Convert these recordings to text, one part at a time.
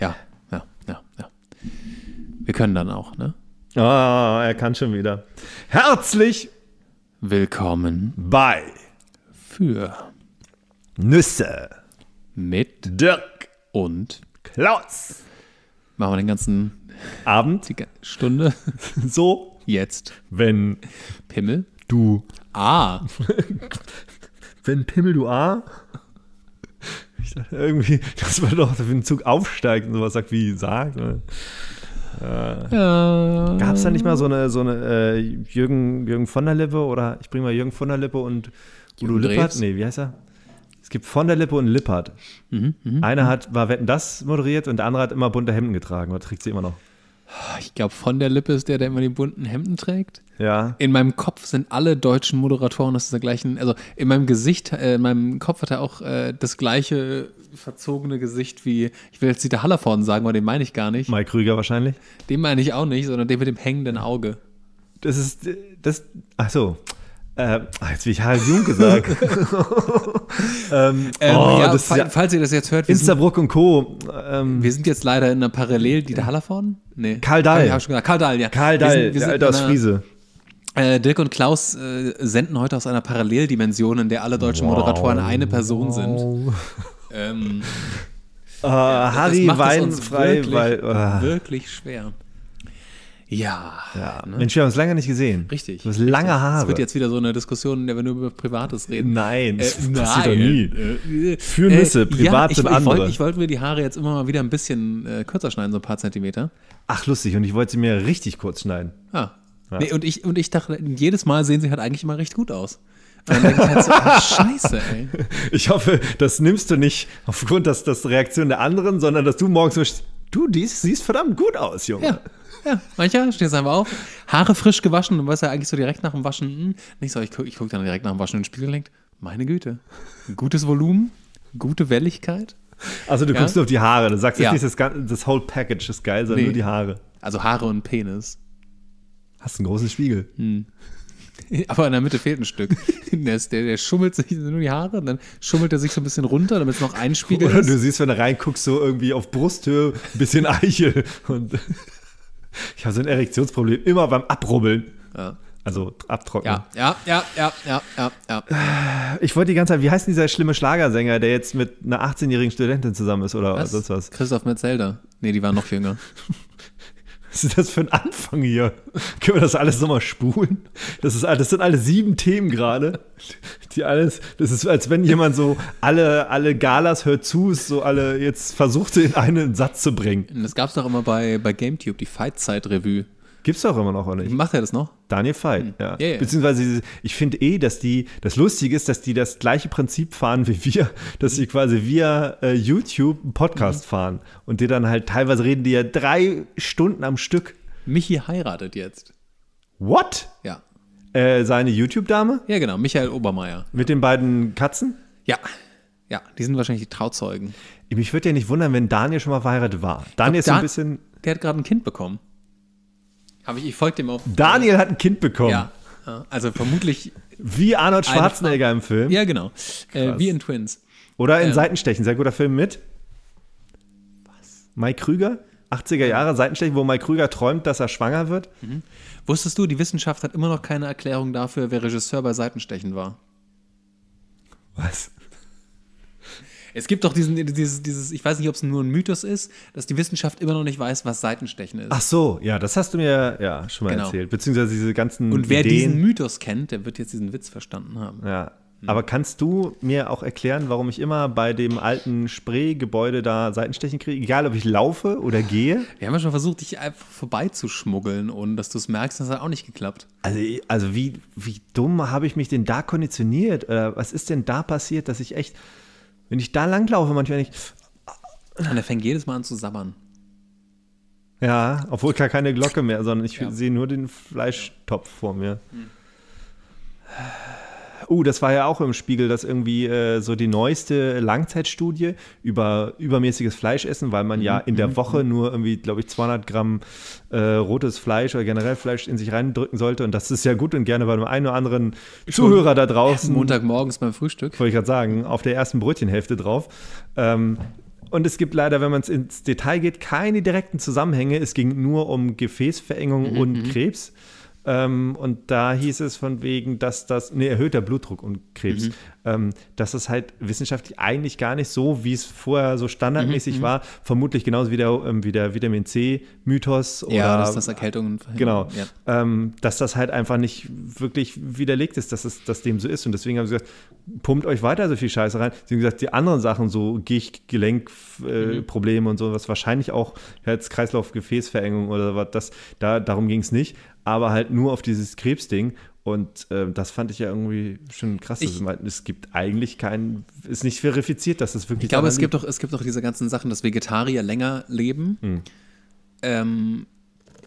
ja, ja, ja, ja. Wir können dann auch, ne? Ah, er kann schon wieder. Herzlich willkommen bei für Nüsse mit Dirk und Klaus. Machen wir den ganzen Abend, die Stunde. So jetzt, wenn Pimmel du A, ah. wenn Pimmel du A ich dachte irgendwie, dass man doch auf den Zug aufsteigt und sowas sagt, wie sagt. Ne? Äh, ja. Gab es da nicht mal so eine, so eine äh, Jürgen, Jürgen von der Lippe oder ich bringe mal Jürgen von der Lippe und Udo Lippert? Nee, wie heißt er? Es gibt von der Lippe und Lippert. Mhm, mh, Einer mh. hat, war Wetten das moderiert und der andere hat immer bunte Hemden getragen oder trägt sie immer noch. Ich glaube, von der Lippe ist der, der immer die bunten Hemden trägt. Ja. In meinem Kopf sind alle deutschen Moderatoren aus der gleichen, also in meinem Gesicht, äh, in meinem Kopf hat er auch äh, das gleiche verzogene Gesicht wie, ich will jetzt Dieter Hallervorden sagen, aber den meine ich gar nicht. Mike Krüger wahrscheinlich? Den meine ich auch nicht, sondern den mit dem hängenden Auge. Das ist, äh, das, ach so. Äh, jetzt wie ich Harald Jung gesagt. ähm, ähm, oh, ja, fall, ja, falls ihr das jetzt hört, Instabruck und Co. Ähm, wir sind jetzt leider in einer Parallel, die der Hallerforn? Nee. Karl Dahl. Ich schon gesagt. Karl Dahl, ja. Karl Dahl, wir sind, wir der Alter aus Friese. Äh, Dirk und Klaus äh, senden heute aus einer Paralleldimension, in der alle deutschen wow. Moderatoren eine Person wow. sind. ähm, uh, Harry Weinfrei, weil, uh. wirklich schwer. Ja. ja. Ne? Mensch, wir haben es lange nicht gesehen. Richtig. Du hast lange Haare. Das wird jetzt wieder so eine Diskussion, in der wir nur über Privates reden. Nein, das äh, nein. passiert doch nie. Äh, Für Nüsse, äh, privat äh, sind ich, andere. Ich wollte, ich wollte mir die Haare jetzt immer mal wieder ein bisschen äh, kürzer schneiden, so ein paar Zentimeter. Ach, lustig. Und ich wollte sie mir richtig kurz schneiden. Ah. Ja. Nee, und, ich, und ich dachte, jedes Mal sehen sie halt eigentlich immer recht gut aus. Und dann halt so, oh, scheiße, ey. Ich hoffe, das nimmst du nicht aufgrund der Reaktion der anderen, sondern dass du morgens so, du dies, siehst verdammt gut aus, Junge. Ja. Ja, mancher du einfach auf, Haare frisch gewaschen und weißt ja eigentlich so direkt nach dem Waschen, hm, nicht so, ich gucke guck dann direkt nach dem Waschen in den Spiegel und denk, meine Güte, gutes Volumen, gute Welligkeit. Also du ja? guckst nur auf die Haare, du sagst ja. jetzt nicht, das, das whole Package ist geil, sondern nee. nur die Haare. Also Haare und Penis. Hast einen großen Spiegel. Hm. Aber in der Mitte fehlt ein Stück. Der, der, schummelt sich nur die Haare und dann schummelt er sich so ein bisschen runter, damit es noch ein Spiegel Oder ist. du siehst, wenn du reinguckst, so irgendwie auf Brusthöhe ein bisschen Eichel. Und ich habe so ein Erektionsproblem immer beim Abrubbeln. Ja. Also abtrocknen. Ja, ja, ja, ja, ja, ja. Ich wollte die ganze Zeit, wie heißt denn dieser schlimme Schlagersänger, der jetzt mit einer 18-jährigen Studentin zusammen ist oder was? sonst was? Christoph Metzelder. Nee, die war noch jünger. Was ist das für ein Anfang hier? Können wir das alles nochmal spulen? Das, ist, das sind alle sieben Themen gerade. Die alles, das ist, als wenn jemand so alle, alle Galas hört zu, so alle jetzt versuchte in einen Satz zu bringen. Das gab es doch immer bei, bei GameTube, die Fight-Zeit-Revue. Gibt's doch immer noch, oder nicht? Macht er das noch? Daniel Veit, hm. ja. Yeah, yeah. Beziehungsweise, ich finde eh, dass die, das Lustige ist, dass die das gleiche Prinzip fahren wie wir, dass sie quasi via äh, YouTube einen Podcast mhm. fahren und die dann halt, teilweise reden die ja drei Stunden am Stück. Michi heiratet jetzt. What? Ja. Äh, seine YouTube-Dame? Ja, genau, Michael Obermeier. Mit den beiden Katzen? Ja. Ja, die sind wahrscheinlich die Trauzeugen. Mich würde ja nicht wundern, wenn Daniel schon mal verheiratet war. Daniel glaub, ist so ein bisschen. Der hat gerade ein Kind bekommen. Hab ich, ich folge dem auch. Daniel hat ein Kind bekommen. Ja, also vermutlich. Wie Arnold Schwarzenegger im Film. Ja, genau. Äh, wie in Twins. Oder in ähm. Seitenstechen, sehr guter Film mit. Was? Mike Krüger? 80er Jahre Seitenstechen, wo Mike Krüger träumt, dass er schwanger wird. Mhm. Wusstest du, die Wissenschaft hat immer noch keine Erklärung dafür, wer Regisseur bei Seitenstechen war? Was? Es gibt doch diesen, dieses, dieses, ich weiß nicht, ob es nur ein Mythos ist, dass die Wissenschaft immer noch nicht weiß, was Seitenstechen ist. Ach so, ja, das hast du mir ja schon mal genau. erzählt. Beziehungsweise diese ganzen. Und wer Ideen. diesen Mythos kennt, der wird jetzt diesen Witz verstanden haben. Ja. Aber kannst du mir auch erklären, warum ich immer bei dem alten Spree-Gebäude da Seitenstechen kriege? Egal, ob ich laufe oder gehe? Wir haben ja schon versucht, dich einfach vorbeizuschmuggeln und dass du es merkst, das hat auch nicht geklappt. Also, also wie, wie dumm habe ich mich denn da konditioniert? Oder was ist denn da passiert, dass ich echt wenn ich da langlaufe, manchmal nicht. Und er fängt jedes Mal an zu sabbern. Ja, obwohl gar keine Glocke mehr, sondern ich ja. sehe nur den Fleischtopf vor mir. Hm. Uh, das war ja auch im Spiegel, dass irgendwie äh, so die neueste Langzeitstudie über übermäßiges Fleischessen, weil man mhm, ja in der mhm, Woche mhm. nur irgendwie, glaube ich, 200 Gramm äh, rotes Fleisch oder generell Fleisch in sich reindrücken sollte. Und das ist ja gut und gerne bei dem einen oder anderen Zuhörer da draußen. Montagmorgens beim Frühstück. Wollte ich gerade sagen, auf der ersten Brötchenhälfte drauf. Ähm, und es gibt leider, wenn man es ins Detail geht, keine direkten Zusammenhänge. Es ging nur um Gefäßverengung mhm. und Krebs. Ähm, und da hieß es von wegen, dass das, ne, erhöhter Blutdruck und Krebs. Mhm ähm, dass es halt wissenschaftlich eigentlich gar nicht so, wie es vorher so standardmäßig mhm, mhm. war, vermutlich genauso wie der, ähm, wie der Vitamin C-Mythos oder. Ja, dass das Erkältungen verhindern. Genau. Ja. Ähm, dass das halt einfach nicht wirklich widerlegt ist, dass, es, dass dem so ist. Und deswegen haben sie gesagt, pumpt euch weiter so viel Scheiße rein. Sie haben gesagt, die anderen Sachen, so Gichtgelenkprobleme äh, mhm. und sowas, wahrscheinlich auch Herz-Kreislauf-Gefäßverengung oder was, das, da, darum ging es nicht aber halt nur auf dieses Krebsding. Und äh, das fand ich ja irgendwie schon krass. Ich, also, es gibt eigentlich keinen, ist nicht verifiziert, dass es wirklich. Ich glaube, es gibt, doch, es gibt doch diese ganzen Sachen, dass Vegetarier länger leben. Hm. Ähm,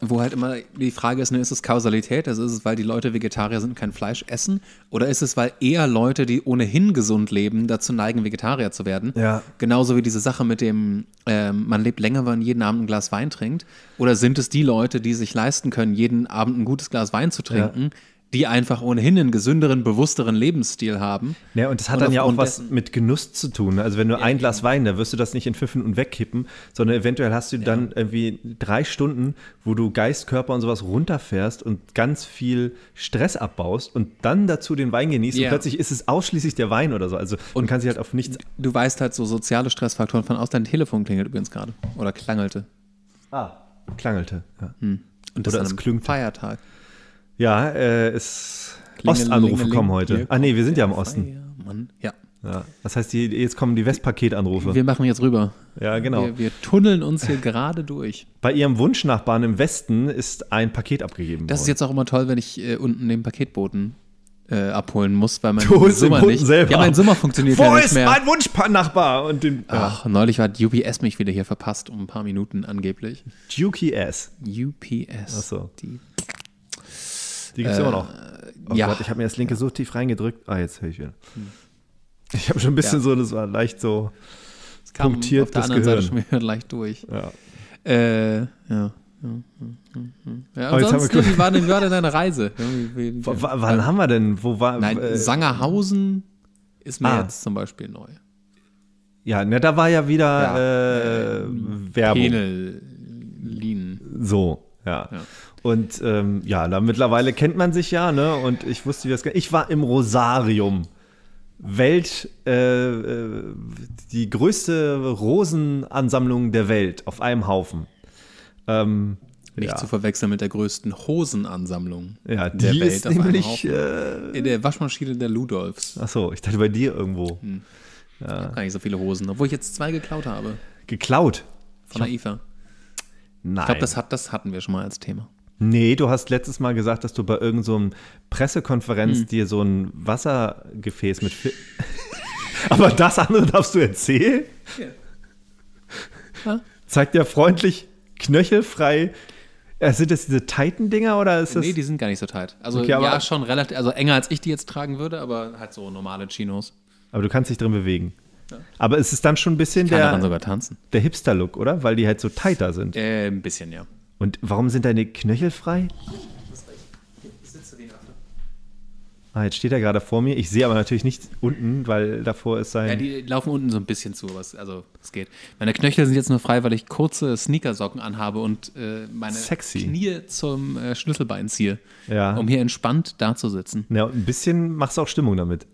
wo halt immer die Frage ist, ne, ist es Kausalität? Also ist es, weil die Leute Vegetarier sind und kein Fleisch essen? Oder ist es, weil eher Leute, die ohnehin gesund leben, dazu neigen, Vegetarier zu werden? Ja. Genauso wie diese Sache mit dem, äh, man lebt länger, wenn man jeden Abend ein Glas Wein trinkt. Oder sind es die Leute, die sich leisten können, jeden Abend ein gutes Glas Wein zu trinken, ja die einfach ohnehin einen gesünderen, bewussteren Lebensstil haben. Ja, und das hat und dann ja auch was mit Genuss zu tun. Also wenn du ja, ein Glas ja. Wein, da wirst du das nicht in fünf Minuten wegkippen, sondern eventuell hast du ja. dann irgendwie drei Stunden, wo du Geist, Körper und sowas runterfährst und ganz viel Stress abbaust und dann dazu den Wein genießt ja. und plötzlich ist es ausschließlich der Wein oder so. Also und kann sich halt auf nichts... Du weißt halt so soziale Stressfaktoren von aus. Dein Telefon klingelt übrigens gerade oder klangelte. Ah, klangelte. Ja. Hm. Und das oder an einem Feiertag. Ja, äh, es Ostanrufe kommen heute. Ah nee, wir sind ja im Osten. Mann. Ja. ja. Das heißt, die, jetzt kommen die Westpaketanrufe. Wir machen jetzt rüber. Ja, genau. Wir, wir tunneln uns hier gerade durch. Bei Ihrem Wunschnachbarn im Westen ist ein Paket abgegeben. Das worden. ist jetzt auch immer toll, wenn ich äh, unten den Paketboten äh, abholen muss, weil mein du Summer nicht. Selber. Ja, mein Summer funktioniert Wo ja nicht mehr. Wo ist mein Wunschnachbar? Und den, Ach, neulich hat UPS mich wieder hier verpasst um ein paar Minuten angeblich. UPS. UPS. Ach so. Die die gibt's äh, immer noch. Äh, oh ja. Gott, ich habe mir das linke so tief reingedrückt. Ah, jetzt höre ich wieder. Hm. Ich habe schon ein bisschen ja. so, das war leicht so es kam punktiert auf der das anderen Gehirn. Seite schon wieder leicht durch. Ja. Äh, ja. Ja, ansonsten, oh, wie, war denn, wie war denn deine Reise? w wann haben wir denn? Wo war, Nein, äh, Sangerhausen ist mir ah. jetzt zum Beispiel neu. Ja, ne, da war ja wieder ja, äh, äh Werbung. Penelin. So, ja. ja. Und ähm, ja, da mittlerweile kennt man sich ja, ne? Und ich wusste, wie das geht. Ich war im Rosarium. Welt, äh, äh die größte Rosenansammlung der Welt auf einem Haufen. Ähm, nicht ja. zu verwechseln mit der größten Hosenansammlung ja, die der Welt. Ist nämlich, äh, In der Waschmaschine der Ludolfs. Achso, ich dachte bei dir irgendwo. Hm. Ja. Ich habe gar nicht so viele Hosen, obwohl ich jetzt zwei geklaut habe. Geklaut? Von Aifa. Nein. Ich glaube, das, hat, das hatten wir schon mal als Thema. Nee, du hast letztes Mal gesagt, dass du bei irgendeinem so Pressekonferenz hm. dir so ein Wassergefäß mit. Fi Aber das andere darfst du erzählen? Ja. Zeigt ja freundlich, knöchelfrei. Äh, sind das diese Titan-Dinger oder ist das. Nee, die sind gar nicht so tight. Also okay, ja, schon relativ, also enger als ich die jetzt tragen würde, aber halt so normale Chinos. Aber du kannst dich drin bewegen. Ja. Aber es ist dann schon ein bisschen der. sogar tanzen. Der Hipster-Look, oder? Weil die halt so tighter sind. Äh, ein bisschen, ja. Und warum sind deine Knöchel frei? Ah, jetzt steht er gerade vor mir. Ich sehe aber natürlich nicht unten, weil davor ist sein. Ja, die laufen unten so ein bisschen zu, was, also es geht. Meine Knöchel sind jetzt nur frei, weil ich kurze Sneakersocken anhabe und äh, meine Sexy. Knie zum äh, Schlüsselbein ziehe. Ja. Um hier entspannt dazusitzen. Ja, ein bisschen machst du auch Stimmung damit.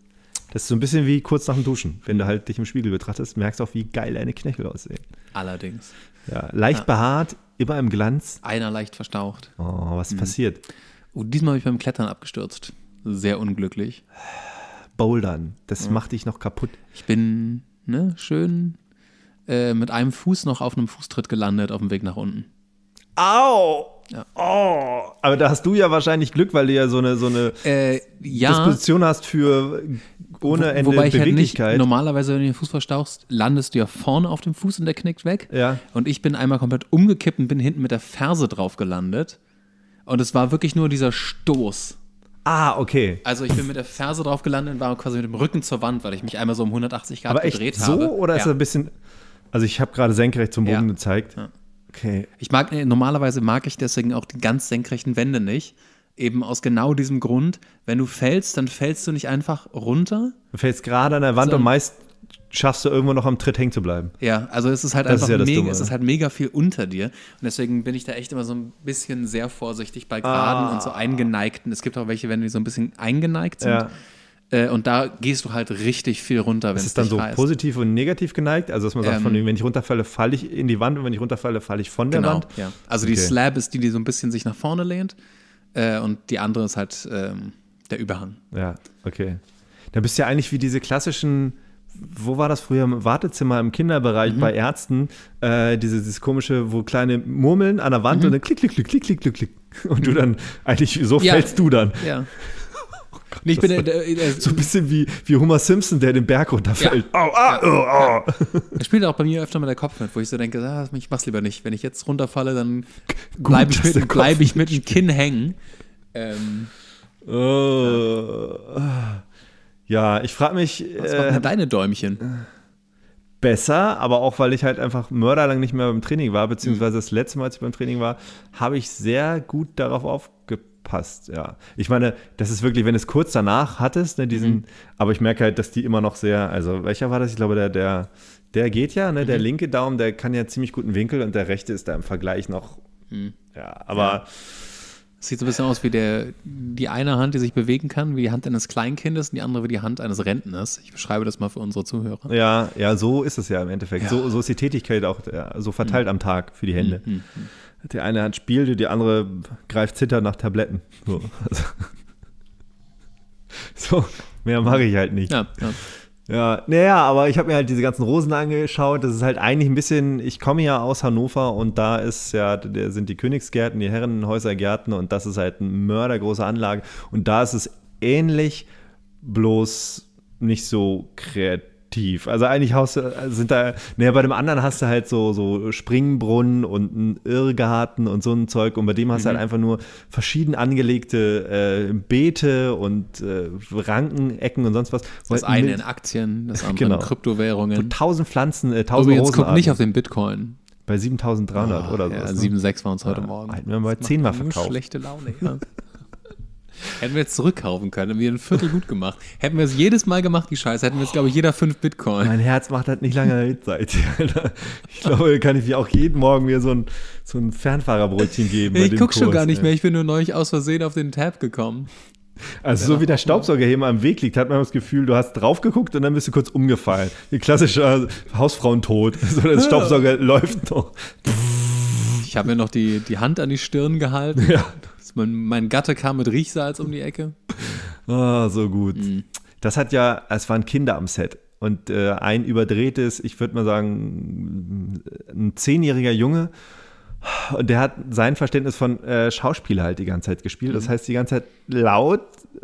Das ist so ein bisschen wie kurz nach dem Duschen. Wenn du halt dich im Spiegel betrachtest, merkst du auch, wie geil deine Knöchel aussehen. Allerdings. Ja, leicht ja. behaart, Immer im Glanz? Einer leicht verstaucht. Oh, was ist mhm. passiert? Und oh, diesmal habe ich beim Klettern abgestürzt. Sehr unglücklich. Bouldern, das ja. macht dich noch kaputt. Ich bin ne, schön äh, mit einem Fuß noch auf einem Fußtritt gelandet auf dem Weg nach unten. Au! Ja. Oh, aber da hast du ja wahrscheinlich Glück, weil du ja so eine, so eine äh, ja. Disposition hast für ohne Ende Wobei ich Beweglichkeit. Halt nicht, normalerweise, wenn du den Fuß verstauchst, landest du ja vorne auf dem Fuß und der knickt weg. Ja. Und ich bin einmal komplett umgekippt und bin hinten mit der Ferse drauf gelandet. Und es war wirklich nur dieser Stoß. Ah, okay. Also ich bin mit der Ferse drauf gelandet und war quasi mit dem Rücken zur Wand, weil ich mich einmal so um 180 Grad Aber echt gedreht so, habe. So oder ja. ist das ein bisschen. Also ich habe gerade senkrecht zum Boden ja. gezeigt. Ja. Okay. Ich mag, äh, normalerweise mag ich deswegen auch die ganz senkrechten Wände nicht, Eben aus genau diesem Grund, wenn du fällst, dann fällst du nicht einfach runter. Du fällst gerade an der Wand so. und meist schaffst du irgendwo noch am Tritt hängen zu bleiben. Ja, also es ist halt das einfach ist ja mega, es ist halt mega viel unter dir und deswegen bin ich da echt immer so ein bisschen sehr vorsichtig bei geraden ah. und so ah. eingeneigten. Es gibt auch welche, wenn die so ein bisschen eingeneigt sind. Ja. Äh, und da gehst du halt richtig viel runter, wenn es Ist es dann so heißt. positiv und negativ geneigt? Also, dass man sagt, ähm, von wenn ich runterfalle, falle ich in die Wand und wenn ich runterfalle, falle ich von der genau, Wand? Ja. Also, okay. die Slab ist die, die so ein bisschen sich nach vorne lehnt. Äh, und die andere ist halt ähm, der Überhang. Ja, okay. Da bist du ja eigentlich wie diese klassischen wo war das früher? Im Wartezimmer im Kinderbereich mhm. bei Ärzten, äh, dieses, dieses, komische, wo kleine Murmeln an der Wand mhm. und dann klick, klick, klick, klick, klick, klick, klick. Und du dann, eigentlich, so ja. fällst du dann. Ja. Nee, ich bin der, der, so ein bisschen wie, wie Homer Simpson, der den Berg runterfällt. Ja. Au, ah, ja. oh, oh. Das spielt auch bei mir öfter mal der Kopf mit, wo ich so denke, ah, ich mach's lieber nicht. Wenn ich jetzt runterfalle, dann bleibe ich, mit, bleib ich mit dem Kinn hängen. Ähm, oh. Ja, ich frage mich. Was machen äh, deine Däumchen? Besser, aber auch weil ich halt einfach mörderlang nicht mehr beim Training war, beziehungsweise mhm. das letzte Mal, als ich beim Training war, habe ich sehr gut darauf aufgepasst passt, ja. Ich meine, das ist wirklich, wenn du es kurz danach hattest, ne, diesen, mhm. aber ich merke halt, dass die immer noch sehr, also welcher war das? Ich glaube, der, der, der geht ja, ne? Mhm. Der linke Daumen, der kann ja ziemlich guten Winkel und der rechte ist da im Vergleich noch. Mhm. Ja, aber. Ja. Sieht so ein bisschen aus wie der, die eine Hand, die sich bewegen kann, wie die Hand eines Kleinkindes und die andere wie die Hand eines Rentners. Ich beschreibe das mal für unsere Zuhörer. Ja, ja, so ist es ja im Endeffekt. Ja. So, so ist die Tätigkeit auch ja, so verteilt mhm. am Tag für die Hände. Mhm. mhm, mhm. Die eine Hand spielte, die andere greift zitter nach Tabletten. So, also. so mehr mache ich halt nicht. Ja, ja. Ja, naja, aber ich habe mir halt diese ganzen Rosen angeschaut. Das ist halt eigentlich ein bisschen, ich komme ja aus Hannover und da ist ja, da sind die Königsgärten, die Herrenhäusergärten und das ist halt eine mördergroße Anlage. Und da ist es ähnlich, bloß nicht so kreativ tief. Also eigentlich hast du, äh, sind da, naja, bei dem anderen hast du halt so, so Springbrunnen und einen Irrgarten und so ein Zeug und bei dem hast du halt mhm. einfach nur verschieden angelegte äh, Beete und äh, Ranken, und sonst was. Das eine mit, in Aktien, das andere genau. in Kryptowährungen. Und tausend Pflanzen, äh, tausend jetzt guck nicht auf den Bitcoin. Bei 7300 oh, ah, oder so. Ja, 7,6 ne? waren uns heute Morgen. Hätten wir mal verkauft. Schlechte Laune, ja. Hätten wir jetzt zurückkaufen können, hätten wir ein Viertel gut gemacht. Hätten wir es jedes Mal gemacht, die Scheiße, hätten wir jetzt, glaube ich, jeder fünf Bitcoin. Mein Herz macht halt nicht lange Zeit. Ich glaube, da kann ich mir auch jeden Morgen mir so ein, so ein Fernfahrerbrötchen geben. Ich gucke schon gar nicht mehr, ich bin nur neulich aus Versehen auf den Tab gekommen. Also so wie der Staubsauger hier mal am Weg liegt, hat man das Gefühl, du hast drauf geguckt und dann bist du kurz umgefallen. Wie klassischer Hausfrauentod. So der Staubsauger läuft noch. Ich habe mir noch die, die Hand an die Stirn gehalten. Ja. Mein, mein Gatte kam mit Riechsalz um die Ecke. Oh, so gut. Mhm. Das hat ja, es waren Kinder am Set. Und äh, ein überdrehtes, ich würde mal sagen, ein zehnjähriger Junge. Und der hat sein Verständnis von äh, Schauspiel halt die ganze Zeit gespielt. Das mhm. heißt, die ganze Zeit laut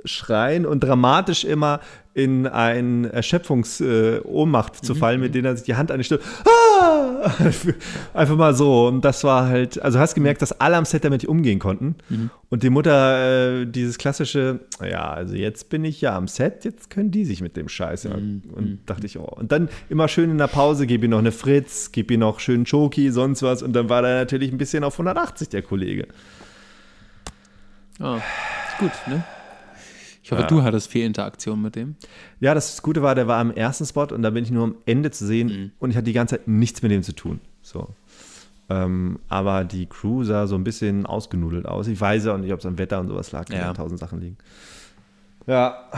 schreien und dramatisch immer in eine Erschöpfungsohnmacht äh, zu mhm. fallen, mhm. mit denen er sich die Hand an die Stirn. Ah! Einfach mal so. Und das war halt, also hast gemerkt, dass alle am Set damit umgehen konnten. Mhm. Und die Mutter äh, dieses klassische, ja, also jetzt bin ich ja am Set, jetzt können die sich mit dem Scheiß. Mhm. Und mhm. dachte ich, oh. Und dann immer schön in der Pause, gib ihm noch eine Fritz, gib ihm noch schön Choki, sonst was. Und dann war da natürlich ein bisschen auf 180 der Kollege. Ah, oh, ist gut, ne? Ich hoffe, ja. du hattest viel Interaktion mit dem. Ja, das Gute war, der war am ersten Spot und da bin ich nur am Ende zu sehen mhm. und ich hatte die ganze Zeit nichts mit dem zu tun. So. Ähm, aber die Crew sah so ein bisschen ausgenudelt aus. Ich weiß ja auch nicht, ob es am Wetter und sowas lag. Ja. Tausend Sachen liegen. Ja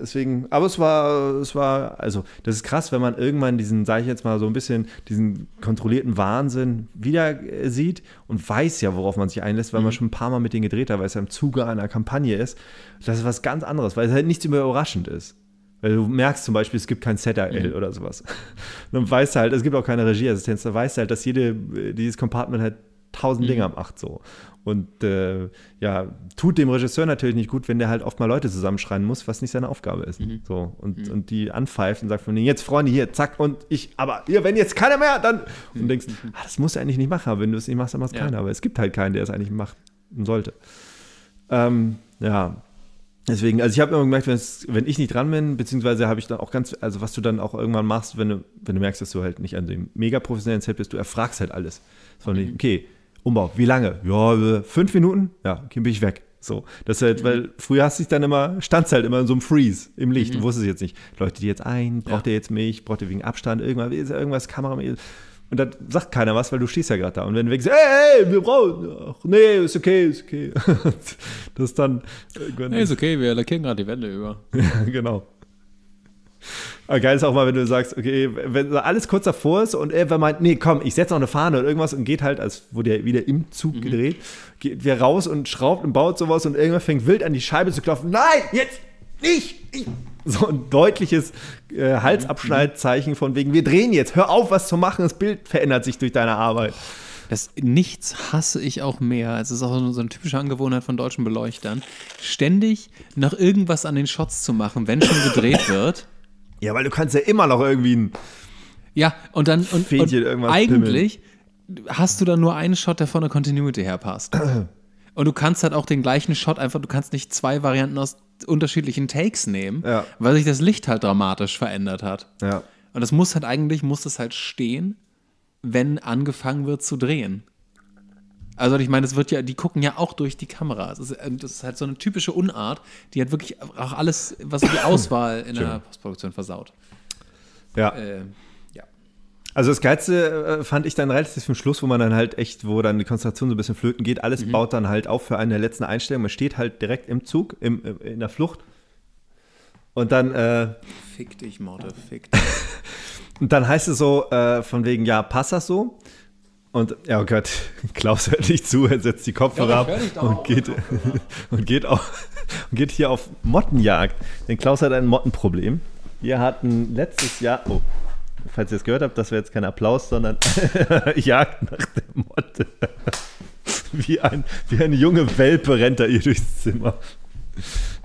deswegen, aber es war, es war, also das ist krass, wenn man irgendwann diesen, sage ich jetzt mal so ein bisschen, diesen kontrollierten Wahnsinn wieder äh, sieht und weiß ja, worauf man sich einlässt, weil mhm. man schon ein paar Mal mit denen gedreht hat, weil es ja im Zuge einer Kampagne ist. Das ist was ganz anderes, weil es halt nichts mehr überraschend ist. Weil du merkst zum Beispiel, es gibt kein ZRL mhm. oder sowas. Und dann weißt du halt, es gibt auch keine Regieassistenz, da weißt du halt, dass jede, äh, dieses Compartment halt tausend mhm. Dinge macht so. Und äh, ja, tut dem Regisseur natürlich nicht gut, wenn der halt oft mal Leute zusammenschreien muss, was nicht seine Aufgabe ist. Mhm. So, und, mhm. und die anpfeift und sagt von denen, jetzt Freunde, hier, zack, und ich, aber hier, wenn jetzt keiner mehr, dann. Mhm. Und mhm. denkst, ah, das musst du eigentlich nicht machen, aber wenn du es nicht machst, dann machst es ja. keiner. Aber es gibt halt keinen, der es eigentlich machen sollte. Ähm, ja, Deswegen, also ich habe immer gemerkt, wenn ich nicht dran bin, beziehungsweise habe ich dann auch ganz, also was du dann auch irgendwann machst, wenn du, wenn du merkst, dass du halt nicht an dem mega professionellen Set bist, du erfragst halt alles. Sondern, mhm. okay, Umbau, wie lange? Ja, äh, fünf Minuten? Ja, okay, bin ich weg. So, das halt, mhm. weil früher hast du dich dann immer, standst halt immer in so einem Freeze im Licht mhm. und wusstest jetzt nicht, läutet die jetzt ein, braucht ja. ihr jetzt mich, braucht ihr wegen Abstand irgendwas, irgendwas, Kamera, und dann sagt keiner was, weil du stehst ja gerade da. Und wenn du sagst, hey, hey, wir brauchen, ach, nee, ist okay, ist okay. das ist dann. Äh, nee, ist okay, wir lackieren gerade die Wände über. genau. Aber geil ist auch mal, wenn du sagst, okay, wenn alles kurz davor ist und irgendwer meint, nee, komm, ich setze noch eine Fahne oder irgendwas und geht halt, als wurde er wieder im Zug mhm. gedreht, geht wieder raus und schraubt und baut sowas und irgendwer fängt wild an die Scheibe zu klopfen. Nein, jetzt nicht! Ich. So ein deutliches äh, Halsabschneidzeichen von wegen, wir drehen jetzt, hör auf, was zu machen, das Bild verändert sich durch deine Arbeit. Das Nichts hasse ich auch mehr. Es ist auch so eine typische Angewohnheit von deutschen Beleuchtern, ständig noch irgendwas an den Shots zu machen, wenn schon gedreht wird. Ja, weil du kannst ja immer noch irgendwie ein. Ja, und dann. Und, und eigentlich pimmeln. hast du dann nur einen Shot, der von der Continuity her passt. und du kannst halt auch den gleichen Shot einfach, du kannst nicht zwei Varianten aus unterschiedlichen Takes nehmen, ja. weil sich das Licht halt dramatisch verändert hat. Ja. Und das muss halt eigentlich, muss das halt stehen, wenn angefangen wird zu drehen. Also ich meine, das wird ja, die gucken ja auch durch die Kamera. Das ist, äh, das ist halt so eine typische Unart, die hat wirklich auch alles, was die Auswahl in der Postproduktion versaut. Ja. Äh, Also das Geilste äh, fand ich dann relativ zum Schluss, wo man dann halt echt, wo dann die Konzentration so ein bisschen flöten geht, alles mhm. baut dann halt auf für eine der letzten Einstellungen. Man steht halt direkt im Zug, im, äh, in der Flucht. Und dann. Äh, fick dich, Morde, fick dich. und dann heißt es so, von wegen, ja, passt das so? Und, ja, oh Gott, Klaus hört nicht zu, er setzt die Kopfhörer ja, ab und geht, und, geht auf, und geht hier auf Mottenjagd. Denn Klaus hat ein Mottenproblem. Wir hatten letztes Jahr, oh, falls ihr es gehört habt, das wäre jetzt kein Applaus, sondern Jagd nach der Motte. wie, ein, wie eine junge Welpe rennt er ihr durchs Zimmer.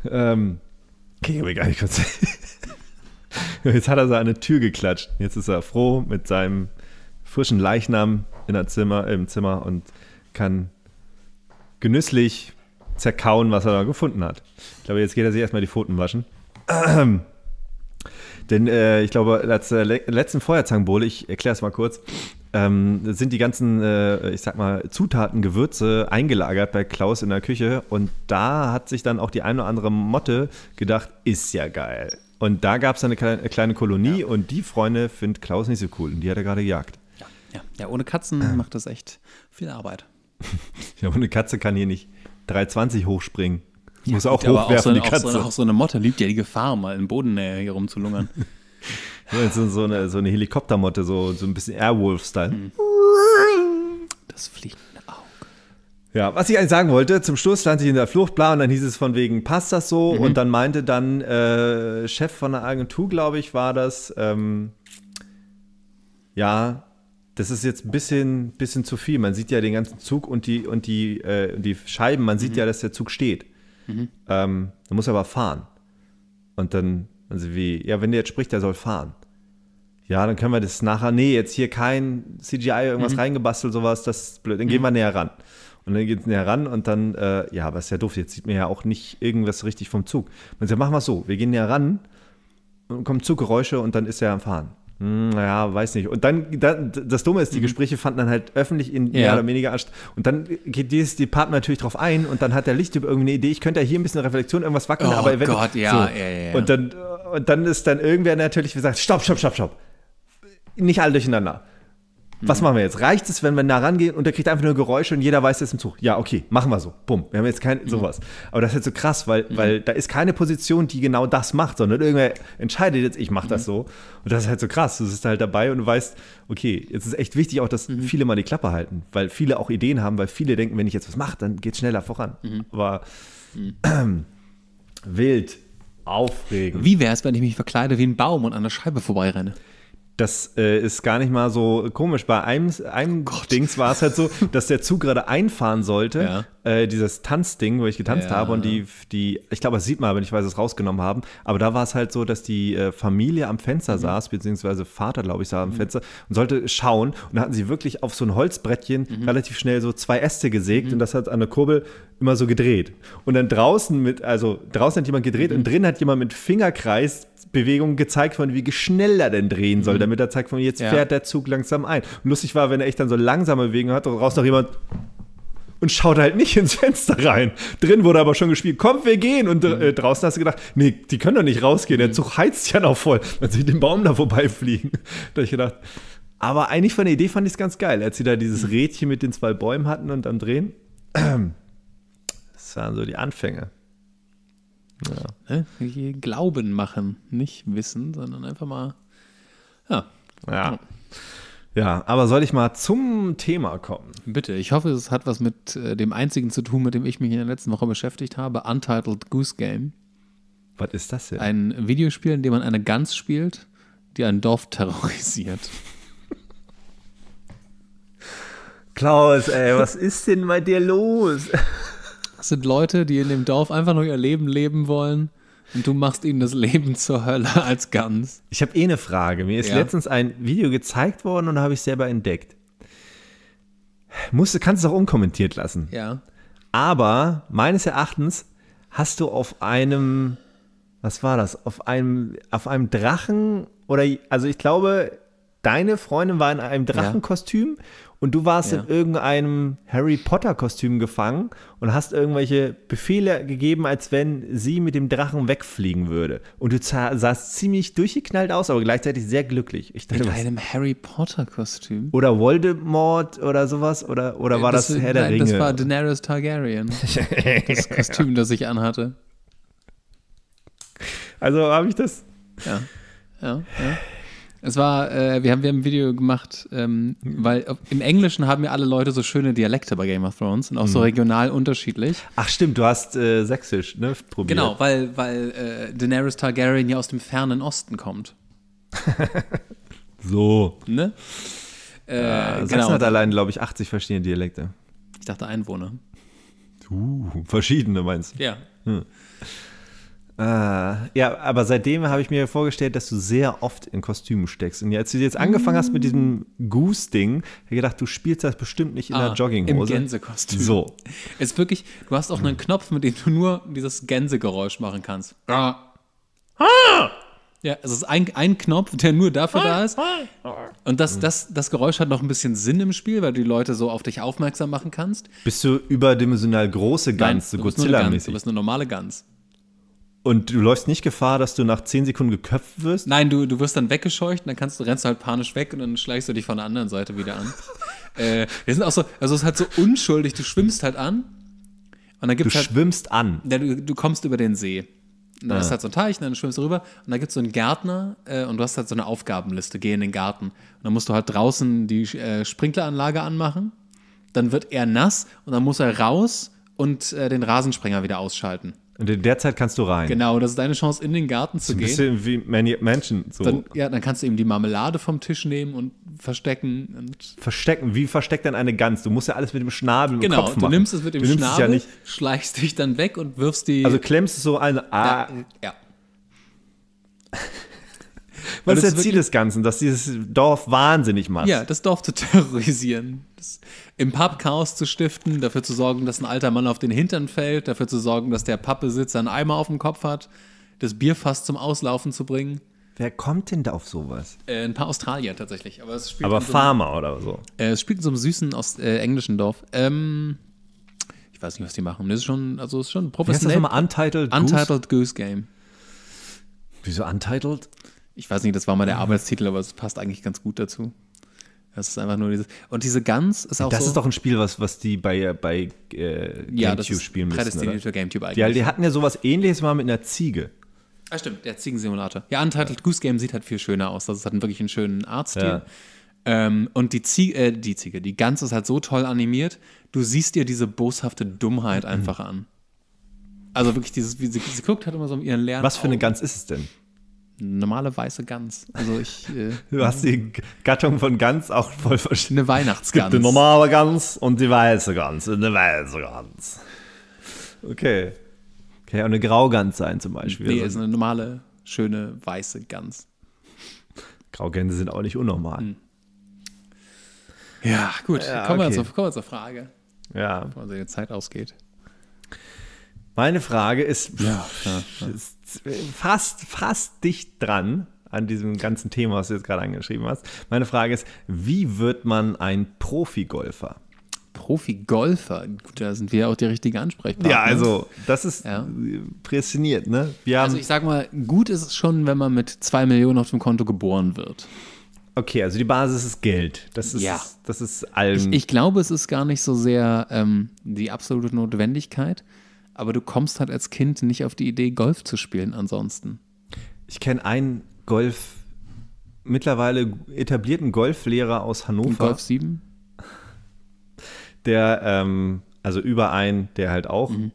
Ähm, okay, aber egal, ich kurz. Jetzt hat er so an eine Tür geklatscht. Jetzt ist er froh mit seinem frischen Leichnam in der Zimmer, im Zimmer und kann genüsslich zerkauen, was er da gefunden hat. Ich glaube, jetzt geht er sich erstmal die Pfoten waschen. Denn äh, ich glaube, als äh, letzten Feuerzangenbowle, ich erkläre es mal kurz, ähm, sind die ganzen, äh, ich sag mal, Zutaten, Gewürze eingelagert bei Klaus in der Küche. Und da hat sich dann auch die eine oder andere Motte gedacht, ist ja geil. Und da gab es eine kleine Kolonie ja. und die Freunde findet Klaus nicht so cool und die hat er gerade gejagt. Ja, ja ohne Katzen ähm. macht das echt viel Arbeit. ja, ohne Katze kann hier nicht 320 hochspringen. Ja, muss auch gut, hochwerfen, auch so die Katze. Auch so, eine, auch so eine Motte liebt ja die Gefahr, mal in Bodennähe hier rumzulungern. so, so, eine, so eine Helikoptermotte, so, so ein bisschen Airwolf-Style. Mhm. Das fliegende Auge. Ja, was ich eigentlich sagen wollte, zum Schluss stand ich in der Flucht, bla, und dann hieß es von wegen, passt das so? Mhm. Und dann meinte dann äh, Chef von der Agentur, glaube ich, war das, ähm, ja, das ist jetzt ein bisschen, bisschen zu viel. Man sieht ja den ganzen Zug und die, und die, äh, die Scheiben, man sieht mhm. ja, dass der Zug steht. Mhm. Ähm, man muss aber fahren. Und dann, also wie, ja, wenn der jetzt spricht, der soll fahren. Ja, dann können wir das nachher, nee, jetzt hier kein CGI, irgendwas mhm. reingebastelt, sowas, das ist blöd. Dann gehen mhm. wir näher ran. Und dann geht es näher ran und dann, äh, ja, aber ist ja doof, jetzt sieht man ja auch nicht irgendwas richtig vom Zug. Man sagt, machen wir es so, wir gehen näher ran und kommen Zuggeräusche und dann ist er am Fahren. Hm, ja, weiß nicht. Und dann, das Dumme ist, die mhm. Gespräche fanden dann halt öffentlich in mehr oder weniger anstatt. Und dann geht dieses Department natürlich drauf ein und dann hat der Licht über irgendeine Idee, ich könnte ja hier ein bisschen Reflexion, irgendwas wackeln, oh aber Oh Gott, so. ja, ja, ja. Und dann, und dann ist dann irgendwer natürlich gesagt, stopp, stopp, stopp, stopp. Nicht alle durcheinander. Was mhm. machen wir jetzt? Reicht es, wenn wir nah rangehen und der kriegt einfach nur Geräusche und jeder weiß, der ist im Zug? Ja, okay, machen wir so. Bumm. Wir haben jetzt kein mhm. sowas. Aber das ist halt so krass, weil, mhm. weil da ist keine Position, die genau das macht, sondern irgendwer entscheidet jetzt, ich mache das so. Und das ist halt so krass. Du bist halt dabei und du weißt, okay, jetzt ist echt wichtig auch, dass viele mal die Klappe halten, weil viele auch Ideen haben, weil viele denken, wenn ich jetzt was mache, dann geht's schneller voran. Aber ähm, wild, aufregend. Wie wäre es, wenn ich mich verkleide wie ein Baum und an der Scheibe vorbeirenne? das äh, ist gar nicht mal so komisch. Bei einem, einem oh Dings war es halt so, dass der Zug gerade einfahren sollte ja. Äh, dieses Tanzding, wo ich getanzt ja. habe und die, die, ich glaube, das sieht man, wenn ich weiß, es rausgenommen haben, aber da war es halt so, dass die äh, Familie am Fenster mhm. saß, beziehungsweise Vater, glaube ich, saß am mhm. Fenster und sollte schauen und da hatten sie wirklich auf so ein Holzbrettchen mhm. relativ schnell so zwei Äste gesägt mhm. und das hat an der Kurbel immer so gedreht. Und dann draußen mit, also draußen hat jemand gedreht mhm. und drin hat jemand mit Fingerkreis Bewegungen gezeigt von, wie schnell er denn drehen soll, mhm. damit er zeigt von, jetzt ja. fährt der Zug langsam ein. Und lustig war, wenn er echt dann so langsame Bewegungen hat raus noch jemand und schaut halt nicht ins Fenster rein. Drin wurde aber schon gespielt, komm, wir gehen. Und mhm. äh, draußen hast du gedacht, nee, die können doch nicht rausgehen, der mhm. Zug heizt ja noch voll. wenn sie den Baum da vorbeifliegen. da habe ich gedacht, aber eigentlich von der Idee fand ich es ganz geil, als sie da dieses mhm. Rädchen mit den zwei Bäumen hatten und am Drehen. Das waren so die Anfänge. Ja. Ne? Glauben machen, nicht wissen, sondern einfach mal. Ja. Ja. Ja, aber soll ich mal zum Thema kommen? Bitte, ich hoffe, es hat was mit äh, dem einzigen zu tun, mit dem ich mich in der letzten Woche beschäftigt habe, Untitled Goose Game. Was ist das denn? Ein Videospiel, in dem man eine Gans spielt, die ein Dorf terrorisiert. Klaus, ey, was ist denn bei dir los? Das sind Leute, die in dem Dorf einfach nur ihr Leben leben wollen und du machst ihnen das Leben zur Hölle als Gans. Ich habe eh eine Frage. Mir ist ja. letztens ein Video gezeigt worden und habe ich selber entdeckt. Musst, kannst es auch unkommentiert lassen. Ja. Aber meines Erachtens hast du auf einem, was war das? Auf einem, auf einem Drachen oder, also ich glaube, deine Freundin war in einem Drachenkostüm ja und du warst ja. in irgendeinem Harry Potter-Kostüm gefangen und hast irgendwelche Befehle gegeben, als wenn sie mit dem Drachen wegfliegen würde. Und du sahst ziemlich durchgeknallt aus, aber gleichzeitig sehr glücklich. Ich dachte, in einem Harry Potter-Kostüm? Oder Voldemort oder sowas? Oder, oder war das, das Herr der nein, Ringe? Das war Daenerys Targaryen. das Kostüm, das ich anhatte. Also habe ich das. Ja. Ja, ja. Es war, äh, wir, haben, wir haben ein Video gemacht, ähm, mhm. weil im Englischen haben ja alle Leute so schöne Dialekte bei Game of Thrones und auch so mhm. regional unterschiedlich. Ach stimmt, du hast äh, Sächsisch, ne? Probiert. Genau, weil, weil äh, Daenerys Targaryen ja aus dem fernen Osten kommt. so. Ne? Äh, ja, genau. Sachsen hat allein, glaube ich, 80 verschiedene Dialekte. Ich dachte Einwohner. Uh, verschiedene meinst du? Ja. ja. Hm. Ah, ja, aber seitdem habe ich mir vorgestellt, dass du sehr oft in Kostümen steckst. Und als du jetzt angefangen hast mit diesem Goose-Ding, habe ich gedacht, du spielst das bestimmt nicht in ah, der Jogginghose. Im Gänsekostüm. So. ist wirklich, du hast auch einen Knopf, mit dem du nur dieses Gänsegeräusch machen kannst. Ah. Ah. Ja, es ist ein, ein Knopf, der nur dafür da ist. Und das, das, das Geräusch hat noch ein bisschen Sinn im Spiel, weil du die Leute so auf dich aufmerksam machen kannst. Bist du überdimensional große Gans, so Godzilla-mäßig? Du bist eine normale Gans. Und du läufst nicht Gefahr, dass du nach zehn Sekunden geköpft wirst? Nein, du, du wirst dann weggescheucht und dann kannst du, rennst du halt panisch weg und dann schleichst du dich von der anderen Seite wieder an. äh, wir sind auch so, also es ist halt so unschuldig, du schwimmst halt an. Und dann gibt's du halt, schwimmst an. Ja, du, du kommst über den See. Und dann ah. ist halt so ein Teich, und dann schwimmst du rüber und da gibt es so einen Gärtner äh, und du hast halt so eine Aufgabenliste, geh in den Garten. Und dann musst du halt draußen die äh, Sprinkleranlage anmachen, dann wird er nass und dann muss er raus und äh, den Rasensprenger wieder ausschalten. Und in der Zeit kannst du rein. Genau, das ist deine Chance, in den Garten zu gehen. Ein bisschen wie Menschen. So. ja, dann kannst du eben die Marmelade vom Tisch nehmen und verstecken. Und verstecken? Wie versteckt denn eine Gans? Du musst ja alles mit dem Schnabel genau, Kopf machen. Genau, du nimmst es mit dem Schnabel, ja nicht. schleichst dich dann weg und wirfst die... Also klemmst du so eine. Ah. ja. ja. Was ist das Ziel des Ganzen? Dass dieses Dorf wahnsinnig macht. Ja, das Dorf zu terrorisieren. Das, im Pub Chaos zu stiften, dafür zu sorgen, dass ein alter Mann auf den Hintern fällt, dafür zu sorgen, dass der Pappbesitzer einen Eimer auf dem Kopf hat, das Bierfass zum Auslaufen zu bringen. Wer kommt denn da auf sowas? Äh, ein paar Australier tatsächlich. Aber, es spielt aber so Farmer einem, oder so. Äh, es spielt in so einem süßen Ost, äh, englischen Dorf. Ähm, ich weiß nicht, was die machen. Das ist schon, also ist schon professionell. Wie heißt das nochmal? Untitled, Goose? Untitled Goose Game. Wieso Untitled? Ich weiß nicht, das war mal der Arbeitstitel, aber es passt eigentlich ganz gut dazu. Das ist einfach nur dieses. Und diese Gans ist auch. Das so ist doch ein Spiel, was, was die bei, äh, bei äh, ja, GameTube spielen müssen. Prädestiniert für GameTube eigentlich. Die, die, hatten ja sowas ähnliches mal mit einer Ziege. Ah, stimmt, der Ziegensimulator. Ja, Untitled Goose Game sieht halt viel schöner aus. Das hat wirklich einen schönen Artstil. Ja. Ähm, und die Ziege, äh, die Ziege, die Gans ist halt so toll animiert, du siehst dir diese boshafte Dummheit einfach an. Also wirklich dieses, wie sie, sie guckt halt immer so um ihren Lernen. Was für eine Gans ist es denn? normale weiße Gans. Also ich. Äh, du hast die Gattung von Gans auch voll verschieden. Eine Weihnachtsgans. Es die normale Gans und die weiße Gans. eine weiße Gans. Okay. Kann auch eine Graugans sein zum Beispiel. Nee, also ist eine normale, schöne, weiße Gans. Graugänse sind auch nicht unnormal. Mhm. Ja, gut. Ja, kommen, okay. wir zur, kommen wir zur Frage. Ja. Wenn unsere Zeit ausgeht. Meine Frage ist, ja, ja, ist äh, fast, fast dicht dran an diesem ganzen Thema, was du jetzt gerade angeschrieben hast. Meine Frage ist, wie wird man ein Profigolfer? Profigolfer, da sind wir ja auch die richtigen Ansprechpartner. Ja, also das ist ja. Äh, präsentiert, ne? also ich sag mal, gut ist es schon, wenn man mit zwei Millionen auf dem Konto geboren wird. Okay, also die Basis ist Geld. Das ist, ja. das ist allem. Ich, ich glaube, es ist gar nicht so sehr ähm, die absolute Notwendigkeit, aber du kommst halt als Kind nicht auf die Idee, Golf zu spielen ansonsten. Ich kenne einen Golf, mittlerweile etablierten Golflehrer aus Hannover. Golf 7? Der, ähm, also über einen, der halt auch mhm.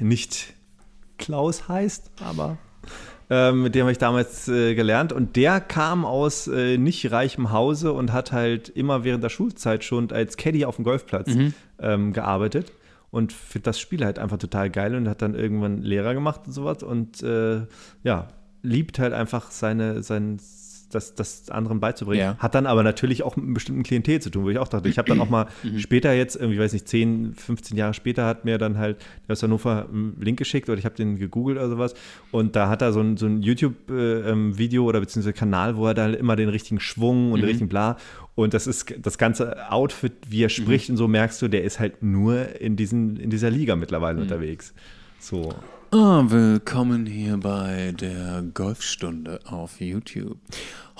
nicht Klaus heißt, aber ähm, mit dem habe ich damals äh, gelernt. Und der kam aus äh, nicht reichem Hause und hat halt immer während der Schulzeit schon als Caddy auf dem Golfplatz mhm. ähm, gearbeitet und finde das Spiel halt einfach total geil und hat dann irgendwann Lehrer gemacht und sowas und äh, ja, liebt halt einfach seine, sein, das, das anderen beizubringen. Ja. Hat dann aber natürlich auch mit einem bestimmten Klientel zu tun, wo ich auch dachte, ich habe dann auch mal mhm. später jetzt, irgendwie weiß nicht, 10, 15 Jahre später hat mir dann halt aus Hannover einen Link geschickt oder ich habe den gegoogelt oder sowas und da hat er so ein, so ein YouTube-Video äh, ähm, oder beziehungsweise Kanal, wo er da halt immer den richtigen Schwung und mhm. den richtigen Bla und das ist das ganze Outfit, wie er spricht mhm. und so merkst du, der ist halt nur in, diesen, in dieser Liga mittlerweile mhm. unterwegs. So. Ah, willkommen hier bei der Golfstunde auf YouTube.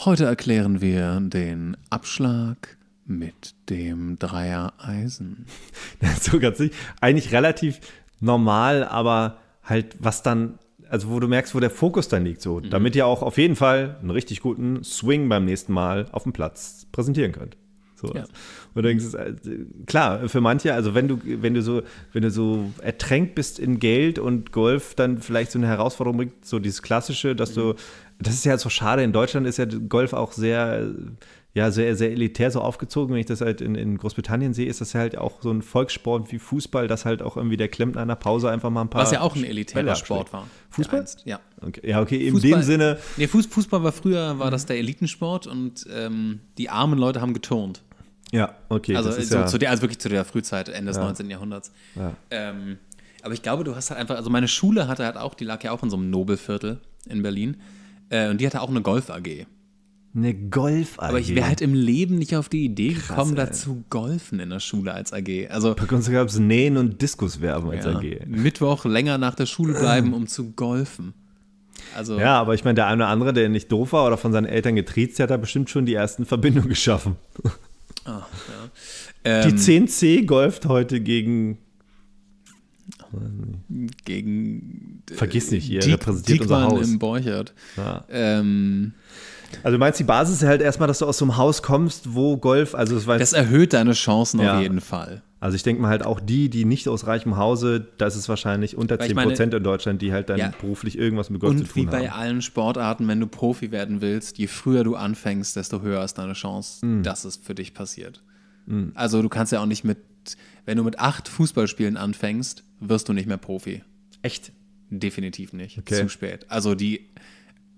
Heute erklären wir den Abschlag mit dem Dreier-Eisen. so ganz nicht. Eigentlich relativ normal, aber halt, was dann, also wo du merkst, wo der Fokus dann liegt, so, mhm. damit ihr auch auf jeden Fall einen richtig guten Swing beim nächsten Mal auf dem Platz präsentieren könnt. So ja. Und denkst, äh, klar, für manche, also wenn du, wenn du so, wenn du so ertränkt bist in Geld und Golf dann vielleicht so eine Herausforderung bringt, so dieses klassische, dass du, mhm. das ist ja so schade, in Deutschland ist ja Golf auch sehr ja, sehr, sehr elitär so aufgezogen. Wenn ich das halt in, in Großbritannien sehe, ist das ja halt auch so ein Volkssport wie Fußball, dass halt auch irgendwie der Klempner in Pause einfach mal ein paar. Was ja auch ein elitärer Sport war. Fußball? ja. Okay, ja, okay, in Fußball, dem Sinne. Nee, Fußball war früher, war das mhm. der Elitensport und ähm, die armen Leute haben geturnt. Ja, okay. Also, so, ja zu der, also wirklich zu der Frühzeit, Ende des ja. 19. Jahrhunderts. Ja. Ähm, aber ich glaube, du hast halt einfach, also meine Schule hatte halt auch, die lag ja auch in so einem Nobelviertel in Berlin. Äh, und die hatte auch eine Golf-AG. Eine Golf AG. Aber ich wäre halt im Leben nicht auf die Idee Krass, gekommen, ey. dazu golfen in der Schule als AG. Also bei uns gab es Nähen und Diskuswerben als ja, AG. Mittwoch länger nach der Schule bleiben, um zu golfen. Also, ja, aber ich meine, der eine oder andere, der nicht doof war oder von seinen Eltern getriezt, der hat da bestimmt schon die ersten Verbindungen geschaffen. Ah, ja. ähm, die 10C golft heute gegen. Gegen. Vergiss nicht, ihr Diek, repräsentiert Diekmann unser Haus. im Borchert. Ja. Ähm, also du meinst, die Basis ist halt erstmal, dass du aus so einem Haus kommst, wo Golf, also es war. Das erhöht deine Chancen ja. auf jeden Fall. Also ich denke mal halt auch die, die nicht aus reichem Hause, das ist wahrscheinlich unter Weil 10 meine, Prozent in Deutschland, die halt dann ja. beruflich irgendwas mit Golf zu tun haben. Und wie bei haben. allen Sportarten, wenn du Profi werden willst, je früher du anfängst, desto höher ist deine Chance, mhm. dass es für dich passiert. Mhm. Also du kannst ja auch nicht mit, wenn du mit acht Fußballspielen anfängst, wirst du nicht mehr Profi. Echt? Definitiv nicht. Okay. Zu spät. Also die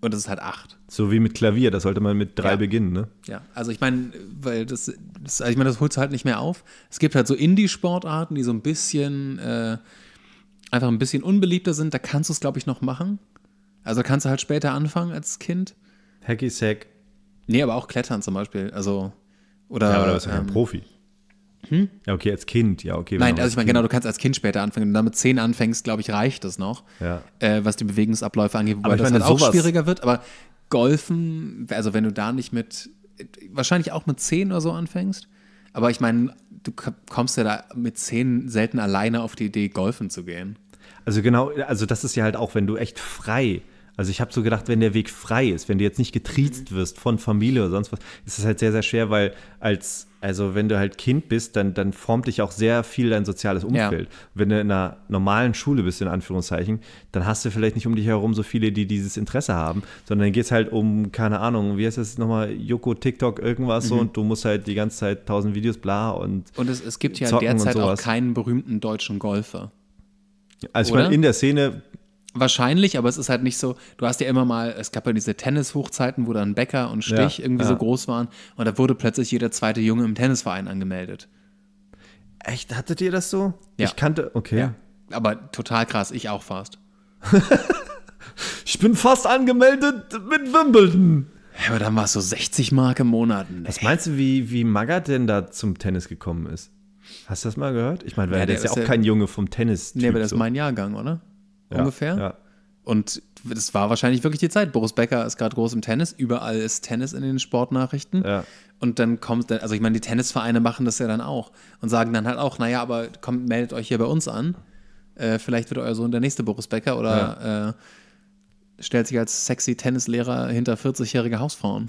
und das ist halt acht. So wie mit Klavier, das sollte man mit drei ja. beginnen, ne? Ja, also ich meine, weil das, das also ich meine, das holst du halt nicht mehr auf. Es gibt halt so Indie-Sportarten, die so ein bisschen, äh, einfach ein bisschen unbeliebter sind. Da kannst du es, glaube ich, noch machen. Also kannst du halt später anfangen als Kind. Hacky Sack. Nee, aber auch Klettern zum Beispiel. Also, oder. Ja, aber du bist ja kein ähm, Profi. Hm? Ja, okay, als Kind, ja, okay. Nein, also ich meine, genau, du kannst als Kind später anfangen. Wenn du damit zehn anfängst, glaube ich, reicht das noch, ja. äh, was die Bewegungsabläufe angeht, wobei aber meine, das halt auch schwieriger wird. Aber Golfen, also wenn du da nicht mit, wahrscheinlich auch mit zehn oder so anfängst, aber ich meine, du kommst ja da mit zehn selten alleine auf die Idee, golfen zu gehen. Also genau, also das ist ja halt auch, wenn du echt frei also ich habe so gedacht, wenn der Weg frei ist, wenn du jetzt nicht getriezt wirst von Familie oder sonst was, ist es halt sehr, sehr schwer, weil als also wenn du halt Kind bist, dann, dann formt dich auch sehr viel dein soziales Umfeld. Ja. Wenn du in einer normalen Schule bist, in Anführungszeichen, dann hast du vielleicht nicht um dich herum so viele, die dieses Interesse haben, sondern dann geht es halt um, keine Ahnung, wie heißt das nochmal, Joko, TikTok, irgendwas mhm. so und du musst halt die ganze Zeit tausend Videos, bla und Und es, es gibt ja derzeit auch keinen berühmten deutschen Golfer. Also ich meine, in der Szene Wahrscheinlich, aber es ist halt nicht so, du hast ja immer mal, es gab ja diese Tennis-Hochzeiten, wo dann Bäcker und Stich ja, irgendwie ja. so groß waren und da wurde plötzlich jeder zweite Junge im Tennisverein angemeldet. Echt, hattet ihr das so? Ja. Ich kannte, okay. Ja. Aber total krass, ich auch fast. ich bin fast angemeldet mit Wimbledon. aber dann war es so 60 Mark im Monat. Nee. Was meinst du, wie, wie Magath denn da zum Tennis gekommen ist? Hast du das mal gehört? Ich meine, weil ja, der, ist ja auch kein Junge vom Tennis. Nee, aber das so. ist mein Jahrgang, oder? ja, ungefähr. Ja. Und das war wahrscheinlich wirklich die Zeit. Boris Becker ist gerade groß im Tennis, überall ist Tennis in den Sportnachrichten. Ja. Und dann kommt, also ich meine, die Tennisvereine machen das ja dann auch und sagen dann halt auch, naja, aber kommt, meldet euch hier bei uns an. Äh, vielleicht wird euer Sohn der nächste Boris Becker oder ja. äh, stellt sich als sexy Tennislehrer hinter 40-jährige Hausfrauen.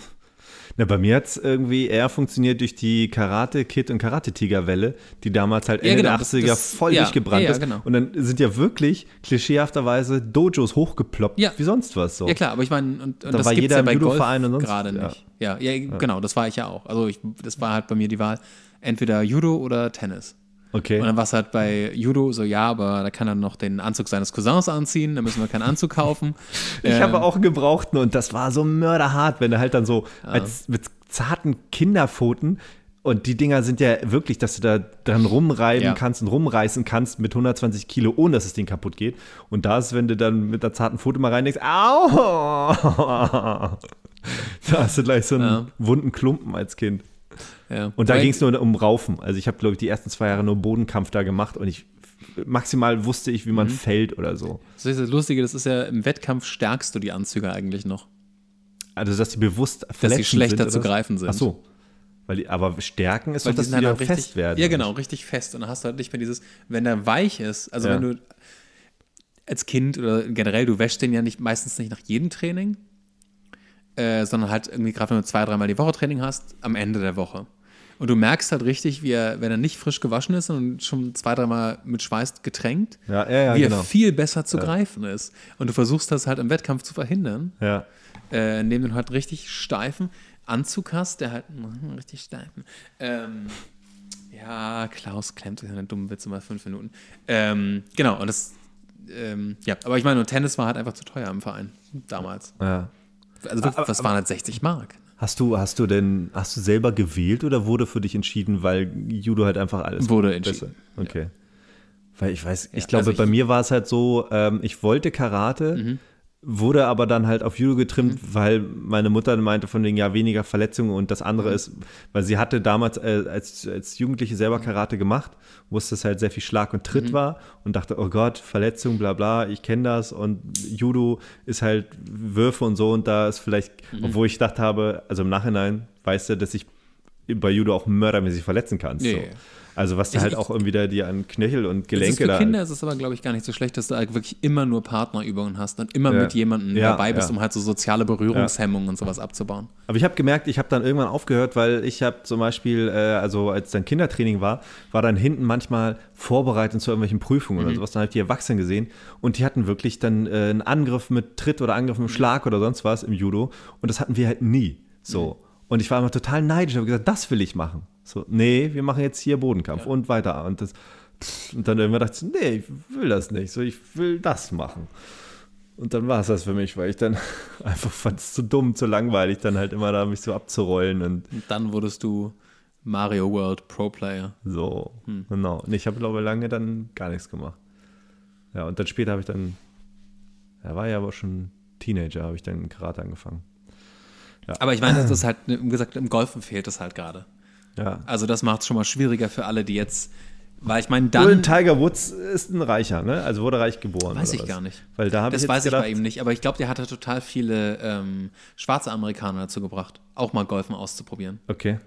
Na, bei mir hat es irgendwie eher funktioniert durch die karate kit und Karate-Tiger-Welle, die damals halt Ende ja, genau, der 80er voll ja, durchgebrannt ja, ja, genau. ist. Und dann sind ja wirklich klischeehafterweise Dojos hochgeploppt, wie sonst was. So. Ja, klar, aber ich meine, und, und da das war jeder ja bei Judo-Verein und sonst gerade Ja. Ja, genau, das war ich ja auch. Also ich, das war halt bei mir die Wahl, entweder Judo oder Tennis. Okay. Und dann war es halt bei Judo so, ja, aber da kann er noch den Anzug seines Cousins anziehen, da müssen wir keinen Anzug kaufen. ich ähm, habe auch einen gebrauchten und das war so mörderhart, wenn er halt dann so ja. als, mit zarten Kinderpfoten und die Dinger sind ja wirklich, dass du da dran rumreiben ja. kannst und rumreißen kannst mit 120 Kilo, ohne dass es den kaputt geht. Und da ist, wenn du dann mit der zarten Pfote mal reinlegst, au! da hast du gleich so einen ja. wunden Klumpen als Kind. Ja. Und da ging es nur um Raufen. Also ich habe, glaube ich, die ersten zwei Jahre nur Bodenkampf da gemacht und ich maximal wusste ich, wie man mhm. fällt oder so. Das ist das Lustige, das ist ja im Wettkampf stärkst du die Anzüge eigentlich noch. Also, dass die bewusst verletzen Dass schlechter zu greifen sind. Ach so. Weil die, aber Stärken ist Weil doch, dass die halt richtig, fest werden. Ja, genau, richtig fest. Und dann hast du halt nicht mehr dieses, wenn der weich ist, also ja. wenn du als Kind oder generell, du wäschst den ja nicht, meistens nicht nach jedem Training, äh, sondern halt irgendwie gerade wenn du zwei, dreimal die Woche Training hast, am Ende der Woche. Und du merkst halt richtig, wie er, wenn er nicht frisch gewaschen ist und schon zwei, dreimal mit Schweiß getränkt, ja, ja, ja, wie genau. er viel besser zu greifen ist. Und du versuchst das halt im Wettkampf zu verhindern, äh, indem du halt richtig steifen Anzug hast, der halt mhm, richtig steifen. Ähm, ja, Klaus klemmt sich seine dummen Witz immer fünf Minuten. Ähm, genau, und das, ähm, ja, aber ich meine, Tennis war halt einfach zu teuer im Verein damals. Ja also das waren halt 60 Mark. Hast du, hast du denn, hast du selber gewählt oder wurde für dich entschieden, weil Judo halt einfach alles wurde entschieden. Besser. Okay. Ja. Weil ich weiß, ich ja, glaube, also ich, bei mir war es halt so, ähm, ich wollte Karate, mhm wurde aber dann halt auf Judo getrimmt, mhm. weil meine Mutter meinte von wegen ja weniger Verletzungen und das andere mhm. ist, weil sie hatte damals äh, als, als Jugendliche selber mhm. Karate gemacht, wusste es halt sehr viel Schlag und Tritt mhm. war und dachte, oh Gott, Verletzung, bla bla, ich kenne das und Judo ist halt Würfe und so und da ist vielleicht, mhm. obwohl ich gedacht habe, also im Nachhinein weißt du, dass ich bei Judo auch mördermäßig verletzen kannst. Nee. So. Also was da also halt auch irgendwie da dir an Knöchel und Gelenke für da. Für Kinder ist es aber, glaube ich, gar nicht so schlecht, dass du halt wirklich immer nur Partnerübungen hast und immer ja. mit jemandem ja, dabei bist, ja. um halt so soziale Berührungshemmungen und sowas abzubauen. Aber ich habe gemerkt, ich habe dann irgendwann aufgehört, weil ich habe zum Beispiel, äh, also als dann Kindertraining war, war dann hinten manchmal Vorbereitung zu irgendwelchen Prüfungen mhm. oder sowas. Dann habe ich die Erwachsenen gesehen und die hatten wirklich dann äh, einen Angriff mit Tritt oder Angriff mit Schlag oder sonst was im Judo und das hatten wir halt nie. So. Mhm. Und ich war immer total neidisch und habe gesagt, das will ich machen. So, nee, wir machen jetzt hier Bodenkampf ja. und weiter. Und, das, und dann irgendwann dachte ich, nee, ich will das nicht. So, ich will das machen. Und dann war es das für mich, weil ich dann einfach fand es zu dumm, zu langweilig, dann halt immer da mich so abzurollen. Und, und dann wurdest du Mario World Pro Player. So, hm. genau. Und ich habe, glaube ich, lange dann gar nichts gemacht. Ja, und dann später habe ich dann, da war ja aber schon Teenager, habe ich dann Karate angefangen. Ja. Aber ich meine, das ist halt, wie gesagt, im Golfen fehlt es halt gerade. Ja. Also das macht es schon mal schwieriger für alle, die jetzt, weil ich meine, dann. Nur Tiger Woods ist ein Reicher, ne? Also wurde reich geboren. Weiß ich was? gar nicht. Weil da das ich weiß gedacht, ich bei ihm nicht, aber ich glaube, der hat da halt total viele ähm, schwarze Amerikaner dazu gebracht, auch mal Golfen auszuprobieren. Okay.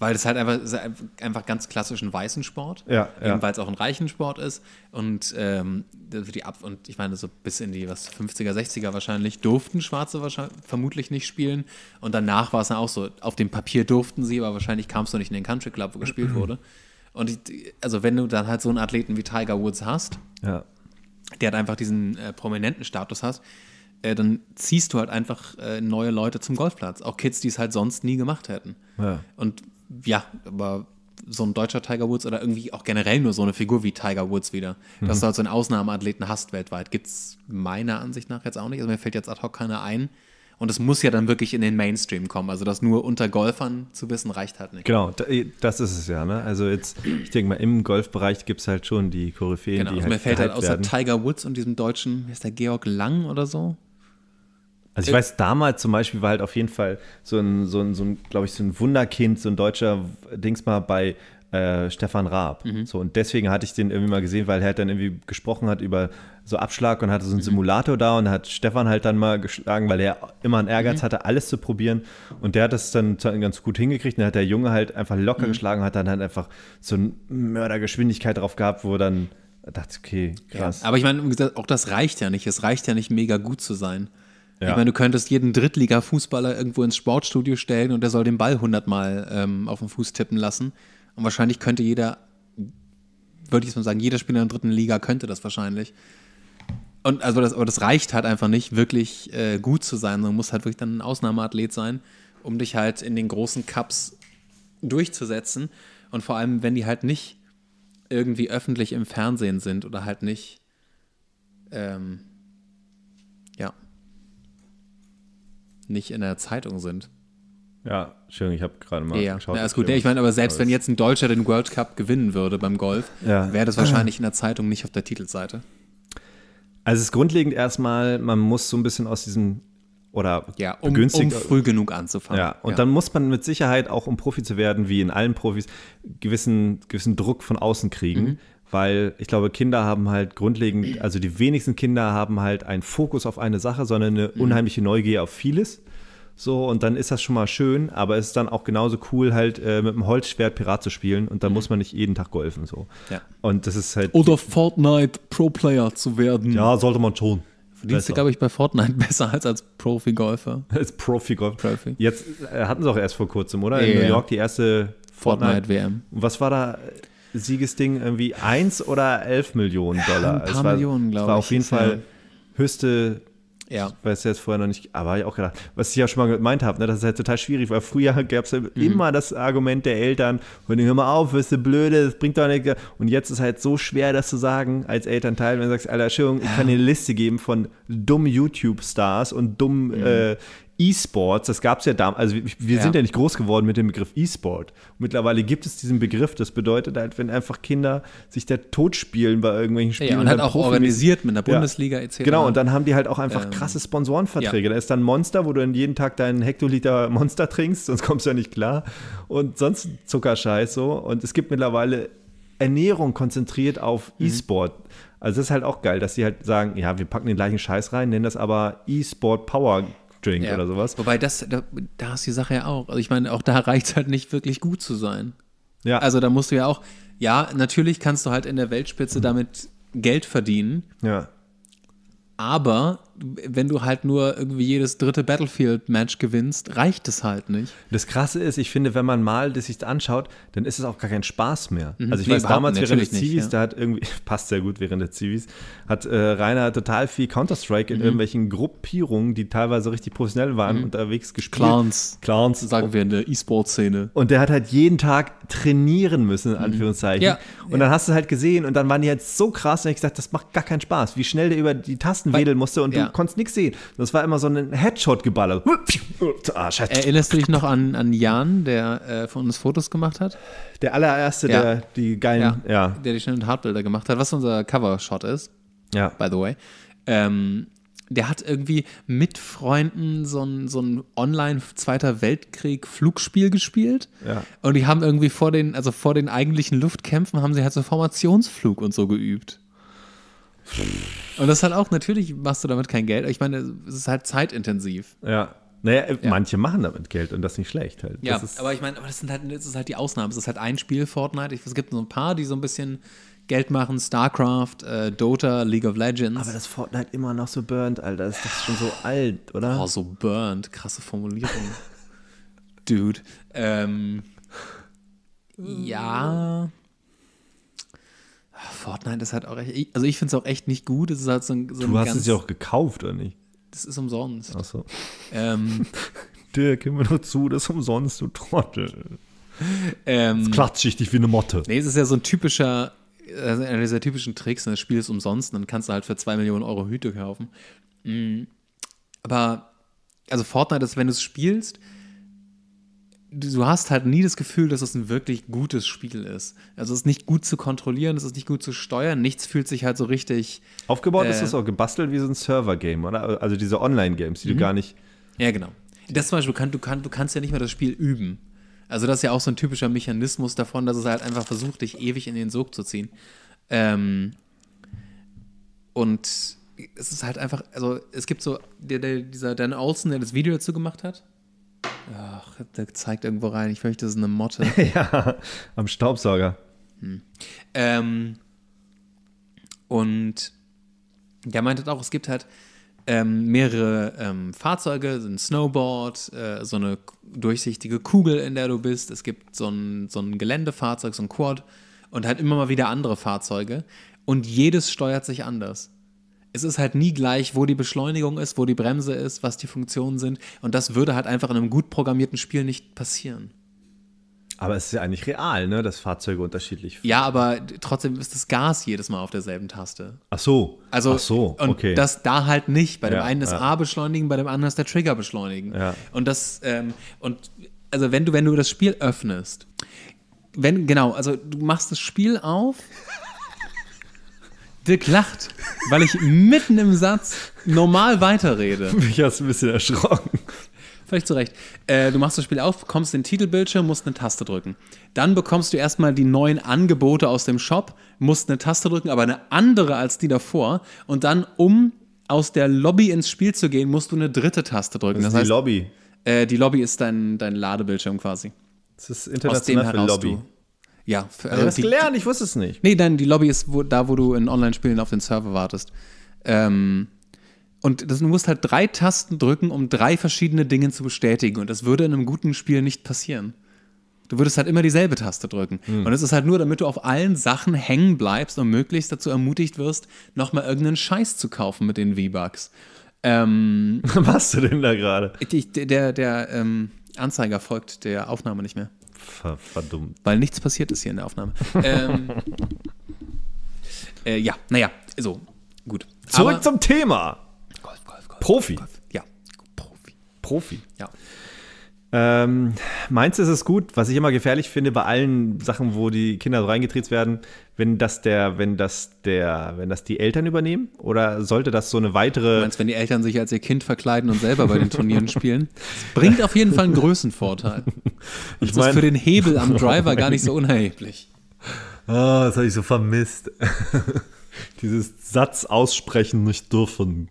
Weil es halt einfach, es einfach ganz klassischen weißen Sport, ja, ja. weil es auch ein reichen Sport ist. Und ähm, die Ab und ich meine, so bis in die was 50er, 60er wahrscheinlich durften Schwarze wahrscheinlich, vermutlich nicht spielen. Und danach war es dann auch so, auf dem Papier durften sie, aber wahrscheinlich kamst du nicht in den Country Club, wo gespielt wurde. Und ich, also wenn du dann halt so einen Athleten wie Tiger Woods hast, ja. der hat einfach diesen äh, prominenten Status hast, äh, dann ziehst du halt einfach äh, neue Leute zum Golfplatz. Auch Kids, die es halt sonst nie gemacht hätten. Ja. Und ja, aber so ein deutscher Tiger Woods oder irgendwie auch generell nur so eine Figur wie Tiger Woods wieder. Mhm. Dass du halt so einen Ausnahmeathleten hast weltweit, gibt es meiner Ansicht nach jetzt auch nicht. Also mir fällt jetzt ad hoc keiner ein. Und es muss ja dann wirklich in den Mainstream kommen. Also das nur unter Golfern zu wissen, reicht halt nicht. Genau, das ist es ja. Ne? Also jetzt, ich denke mal, im Golfbereich gibt es halt schon die Koryphäen, genau, die also halt Mir fällt halt außer werden. Tiger Woods und diesem deutschen, wie ist der Georg Lang oder so? Also ich äh, weiß, damals zum Beispiel war halt auf jeden Fall so ein, so ein, so ein glaube ich, so ein Wunderkind, so ein deutscher Dings mal bei äh, Stefan Raab. Mhm. So, und deswegen hatte ich den irgendwie mal gesehen, weil er halt dann irgendwie gesprochen hat über so Abschlag und hatte so einen mhm. Simulator da und hat Stefan halt dann mal geschlagen, weil er immer einen Ehrgeiz mhm. hatte, alles zu probieren. Und der hat das dann ganz gut hingekriegt. Und dann hat der Junge halt einfach locker mhm. geschlagen hat dann halt einfach so eine Mördergeschwindigkeit drauf gehabt, wo dann dachte, okay, krass. Ja, aber ich meine, auch das reicht ja nicht. Es reicht ja nicht, mega gut zu sein. Ja. Ich meine, du könntest jeden Drittliga-Fußballer irgendwo ins Sportstudio stellen und der soll den Ball hundertmal ähm, auf den Fuß tippen lassen. Und wahrscheinlich könnte jeder, würde ich mal sagen, jeder Spieler in der dritten Liga könnte das wahrscheinlich. Und also das, aber das reicht halt einfach nicht, wirklich äh, gut zu sein, sondern musst halt wirklich dann ein Ausnahmeathlet sein, um dich halt in den großen Cups durchzusetzen. Und vor allem, wenn die halt nicht irgendwie öffentlich im Fernsehen sind oder halt nicht. Ähm, ja nicht in der Zeitung sind. Ja, schön, ich habe gerade mal ja, geschaut. Ja, ist gut. Nee, ich meine, aber selbst wenn jetzt ein Deutscher den World Cup gewinnen würde beim Golf, ja. wäre das wahrscheinlich in der Zeitung nicht auf der Titelseite. Also es ist grundlegend erstmal, man muss so ein bisschen aus diesem oder ja, um, um früh genug anzufangen. Ja, und ja. dann muss man mit Sicherheit auch, um Profi zu werden, wie in allen Profis, gewissen, gewissen Druck von außen kriegen. Mhm weil ich glaube, Kinder haben halt grundlegend, also die wenigsten Kinder haben halt einen Fokus auf eine Sache, sondern eine mhm. unheimliche Neugier auf vieles. So, und dann ist das schon mal schön, aber es ist dann auch genauso cool, halt äh, mit dem Holzschwert Pirat zu spielen und dann mhm. muss man nicht jeden Tag golfen. So. Ja. Und das ist halt. Oder Fortnite Pro-Player zu werden. Ja, sollte man schon. Verdienst du, glaube ich, bei Fortnite besser als als Profi-Golfer. Als Profi-Golfer. Profi. Jetzt äh, hatten sie auch erst vor kurzem, oder? In New York die erste Fortnite-WM. Fortnite was war da? Siegesding irgendwie 1 oder 11 Millionen Dollar. Ja, ein paar es war, Millionen, glaube ich. war auf jeden Fall höchste ja. Ich weiß jetzt vorher noch nicht, aber ich auch gedacht, was ich ja schon mal gemeint habe, ne, das ist halt total schwierig, weil früher gab es ja mhm. immer das Argument der Eltern, und hör mal auf, wirst du blöde, das bringt doch nichts. Und jetzt ist halt so schwer, das zu sagen als Elternteil, wenn du sagst, Alter, Entschuldigung, ich kann dir eine Liste geben von dummen YouTube-Stars und dummen mhm. äh, E-Sports, das gab es ja damals, also wir, ja. sind ja nicht groß geworden mit dem Begriff E-Sport. Mittlerweile gibt es diesen Begriff, das bedeutet halt, wenn einfach Kinder sich da tot spielen bei irgendwelchen Spielen. Ja, und, und halt auch Profi organisiert mit der Bundesliga ja. etc. Genau, und dann haben die halt auch einfach ähm, krasse Sponsorenverträge. Ja. Da ist dann Monster, wo du dann jeden Tag deinen Hektoliter Monster trinkst, sonst kommst du ja nicht klar. Und sonst Zuckerscheiß so. Und es gibt mittlerweile Ernährung konzentriert auf mhm. E-Sport. Also das ist halt auch geil, dass sie halt sagen, ja, wir packen den gleichen Scheiß rein, nennen das aber E-Sport Power Softdrink ja. oder sowas. Wobei das, da, da ist die Sache ja auch. Also ich meine, auch da reicht es halt nicht wirklich gut zu sein. Ja. Also da musst du ja auch, ja, natürlich kannst du halt in der Weltspitze mhm. damit Geld verdienen. Ja. Aber wenn du halt nur irgendwie jedes dritte Battlefield-Match gewinnst, reicht es halt nicht. Das Krasse ist, ich finde, wenn man mal das sich anschaut, dann ist es auch gar kein Spaß mehr. Mhm. Also ich nee, weiß, damals während der Zivis, nicht, ja. da hat irgendwie, passt sehr gut während der Zivis, hat äh, Rainer total viel Counter-Strike in mhm. irgendwelchen Gruppierungen, die teilweise richtig professionell waren, mhm. unterwegs gespielt. Clowns. Clowns. Sagen wir in der E-Sport-Szene. Und der hat halt jeden Tag trainieren müssen, in mhm. Anführungszeichen. Ja. Und dann hast du halt gesehen und dann waren die halt so krass, und ich gesagt, das macht gar keinen Spaß, wie schnell der über die Tasten Weil, wedeln musste und ja. du ja. konntest nichts sehen. Das war immer so ein Headshot-Geballer. ah, Erinnerst du dich noch an, an Jan, der äh, von uns Fotos gemacht hat? Der allererste, ja. der die geilen, ja. ja. Der die schönen Hardbilder gemacht hat, was unser Covershot ist. Ja. By the way. Ähm, der hat irgendwie mit Freunden so ein, so ein Online-Zweiter Weltkrieg-Flugspiel gespielt. Ja. Und die haben irgendwie vor den, also vor den eigentlichen Luftkämpfen, haben sie halt so Formationsflug und so geübt. Und das ist halt auch, natürlich machst du damit kein Geld. Ich meine, es ist halt zeitintensiv. Ja. Naja, äh, ja. manche machen damit Geld und das nicht schlecht halt. Ja, aber ich meine, aber das, sind halt, das ist halt die Ausnahme. Es ist halt ein Spiel, Fortnite. Es gibt so ein paar, die so ein bisschen Geld machen, StarCraft, äh, Dota, League of Legends. Aber das Fortnite immer noch so burnt, Alter. Ist das schon so alt, oder? Oh, so burnt. Krasse Formulierung. Dude. Ähm, ja. Fortnite ist halt auch echt. Also ich finde es auch echt nicht gut. Es ist halt so ein, so du ein hast ganz, es ja auch gekauft, oder nicht? Das ist umsonst. Ach so. Ähm, Dirk, immer nur zu, das ist umsonst, du Trottel. Ähm, das klatsche ich dich wie eine Motte. Nee, es ist ja so ein typischer, also einer dieser typischen Tricks, ne, das Spiel ist umsonst, dann kannst du halt für 2 Millionen Euro Hüte kaufen. Mhm. Aber, also Fortnite ist, wenn du es spielst, du hast halt nie das Gefühl, dass es ein wirklich gutes Spiel ist. Also es ist nicht gut zu kontrollieren, es ist nicht gut zu steuern, nichts fühlt sich halt so richtig. Aufgebaut äh, ist es auch gebastelt wie so ein Server-Game, oder? Also diese Online-Games, die mhm. du gar nicht. Ja, genau. Das zum Beispiel, du, kann, du kannst ja nicht mehr das Spiel üben. Also das ist ja auch so ein typischer Mechanismus davon, dass es halt einfach versucht, dich ewig in den Sog zu ziehen. Ähm, und es ist halt einfach, also es gibt so, der, der, dieser Dan Olsen, der das Video dazu gemacht hat, Ach, der zeigt irgendwo rein. Ich fürchte, das ist eine Motte. ja, am Staubsauger. Hm. Ähm, und der meint halt auch, es gibt halt ähm, mehrere ähm, Fahrzeuge, ein Snowboard, äh, so eine durchsichtige Kugel, in der du bist. Es gibt so ein, so ein Geländefahrzeug, so ein Quad und halt immer mal wieder andere Fahrzeuge. Und jedes steuert sich anders es ist halt nie gleich, wo die Beschleunigung ist, wo die Bremse ist, was die Funktionen sind. Und das würde halt einfach in einem gut programmierten Spiel nicht passieren. Aber es ist ja eigentlich real, ne, dass Fahrzeuge unterschiedlich fahren. Ja, aber trotzdem ist das Gas jedes Mal auf derselben Taste. Ach so. Also, Ach so, okay. und das da halt nicht. Bei dem ja, einen ist ja. A beschleunigen, bei dem anderen ist der Trigger beschleunigen. Ja. Und das, ähm, und also wenn du, wenn du das Spiel öffnest, wenn, genau, also du machst das Spiel auf Dirk lacht, weil ich mitten im Satz normal weiterrede. Mich hast du ein bisschen erschrocken. Völlig zu Recht. Äh, du machst das Spiel auf, bekommst den Titelbildschirm, musst eine Taste drücken. Dann bekommst du erstmal die neuen Angebote aus dem Shop, musst eine Taste drücken, aber eine andere als die davor. Und dann, um aus der Lobby ins Spiel zu gehen, musst du eine dritte Taste drücken. Das, ist das heißt, die Lobby. Äh, die Lobby ist dein, dein Ladebildschirm quasi. Das ist international aus dem heraus Lobby. Du ja. Für, äh, also das die, gelernt, ich wusste es nicht. Nee, nein, die Lobby ist wo, da, wo du in Online-Spielen auf den Server wartest. Ähm, und das, du musst halt drei Tasten drücken, um drei verschiedene Dinge zu bestätigen. Und das würde in einem guten Spiel nicht passieren. Du würdest halt immer dieselbe Taste drücken. Mhm. Und es ist halt nur, damit du auf allen Sachen hängen bleibst und möglichst dazu ermutigt wirst, nochmal irgendeinen Scheiß zu kaufen mit den V-Bucks. Ähm, Was machst du denn da gerade? Der, der ähm, Anzeiger folgt der Aufnahme nicht mehr. Ver verdummt. Weil nichts passiert ist hier in der Aufnahme. ähm, äh, ja, naja, so, gut. Zurück Aber, zum Thema. Golf, Golf, Golf. Profi. Golf, ja, Profi. Profi. Ja. Ähm, meins ist es gut, was ich immer gefährlich finde bei allen Sachen, wo die Kinder so reingetreten werden, wenn das der, wenn das der, wenn das die Eltern übernehmen? Oder sollte das so eine weitere. Du meinst, wenn die Eltern sich als ihr Kind verkleiden und selber bei den Turnieren spielen? Das bringt auf jeden Fall einen Größenvorteil. Das ich mein, ist für den Hebel am Driver gar nicht so unerheblich. Oh, ah, das habe ich so vermisst. Dieses Satz aussprechen nicht dürfen.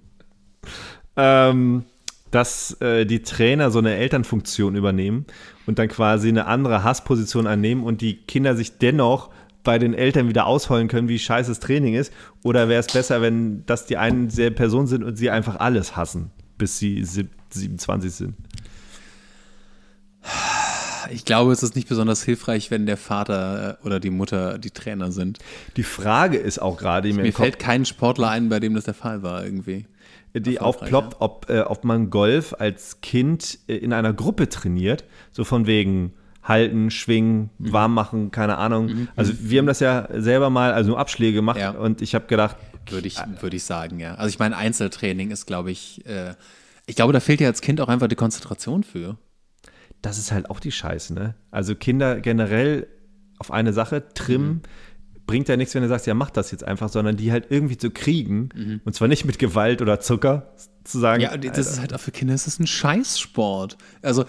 Ähm dass äh, die Trainer so eine Elternfunktion übernehmen und dann quasi eine andere Hassposition annehmen und die Kinder sich dennoch bei den Eltern wieder ausholen können, wie scheiße das Training ist? Oder wäre es besser, wenn das die einen selben Personen sind und sie einfach alles hassen, bis sie 27 sind? Ich glaube, es ist nicht besonders hilfreich, wenn der Vater äh, oder die Mutter die Trainer sind. Die Frage ist auch gerade. Mir, mir fällt kein Sportler ein, bei dem das der Fall war, irgendwie die aufploppt, ja. ob, äh, ob man Golf als Kind äh, in einer Gruppe trainiert. So von wegen halten, schwingen, mhm. warm machen, keine Ahnung. Mhm. Also mhm. wir haben das ja selber mal, also nur Abschläge gemacht ja. und ich habe gedacht. Würde ich, äh, würde ich sagen, ja. Also ich meine, Einzeltraining ist, glaube ich, äh, ich glaube, da fehlt ja als Kind auch einfach die Konzentration für. Das ist halt auch die Scheiße, ne? Also Kinder generell auf eine Sache trimmen. Mhm bringt ja nichts, wenn du sagst, ja, mach das jetzt einfach, sondern die halt irgendwie zu kriegen. Mhm. Und zwar nicht mit Gewalt oder Zucker, zu sagen. Ja, das Alter. ist halt auch für Kinder, das ist ein Scheißsport. Also,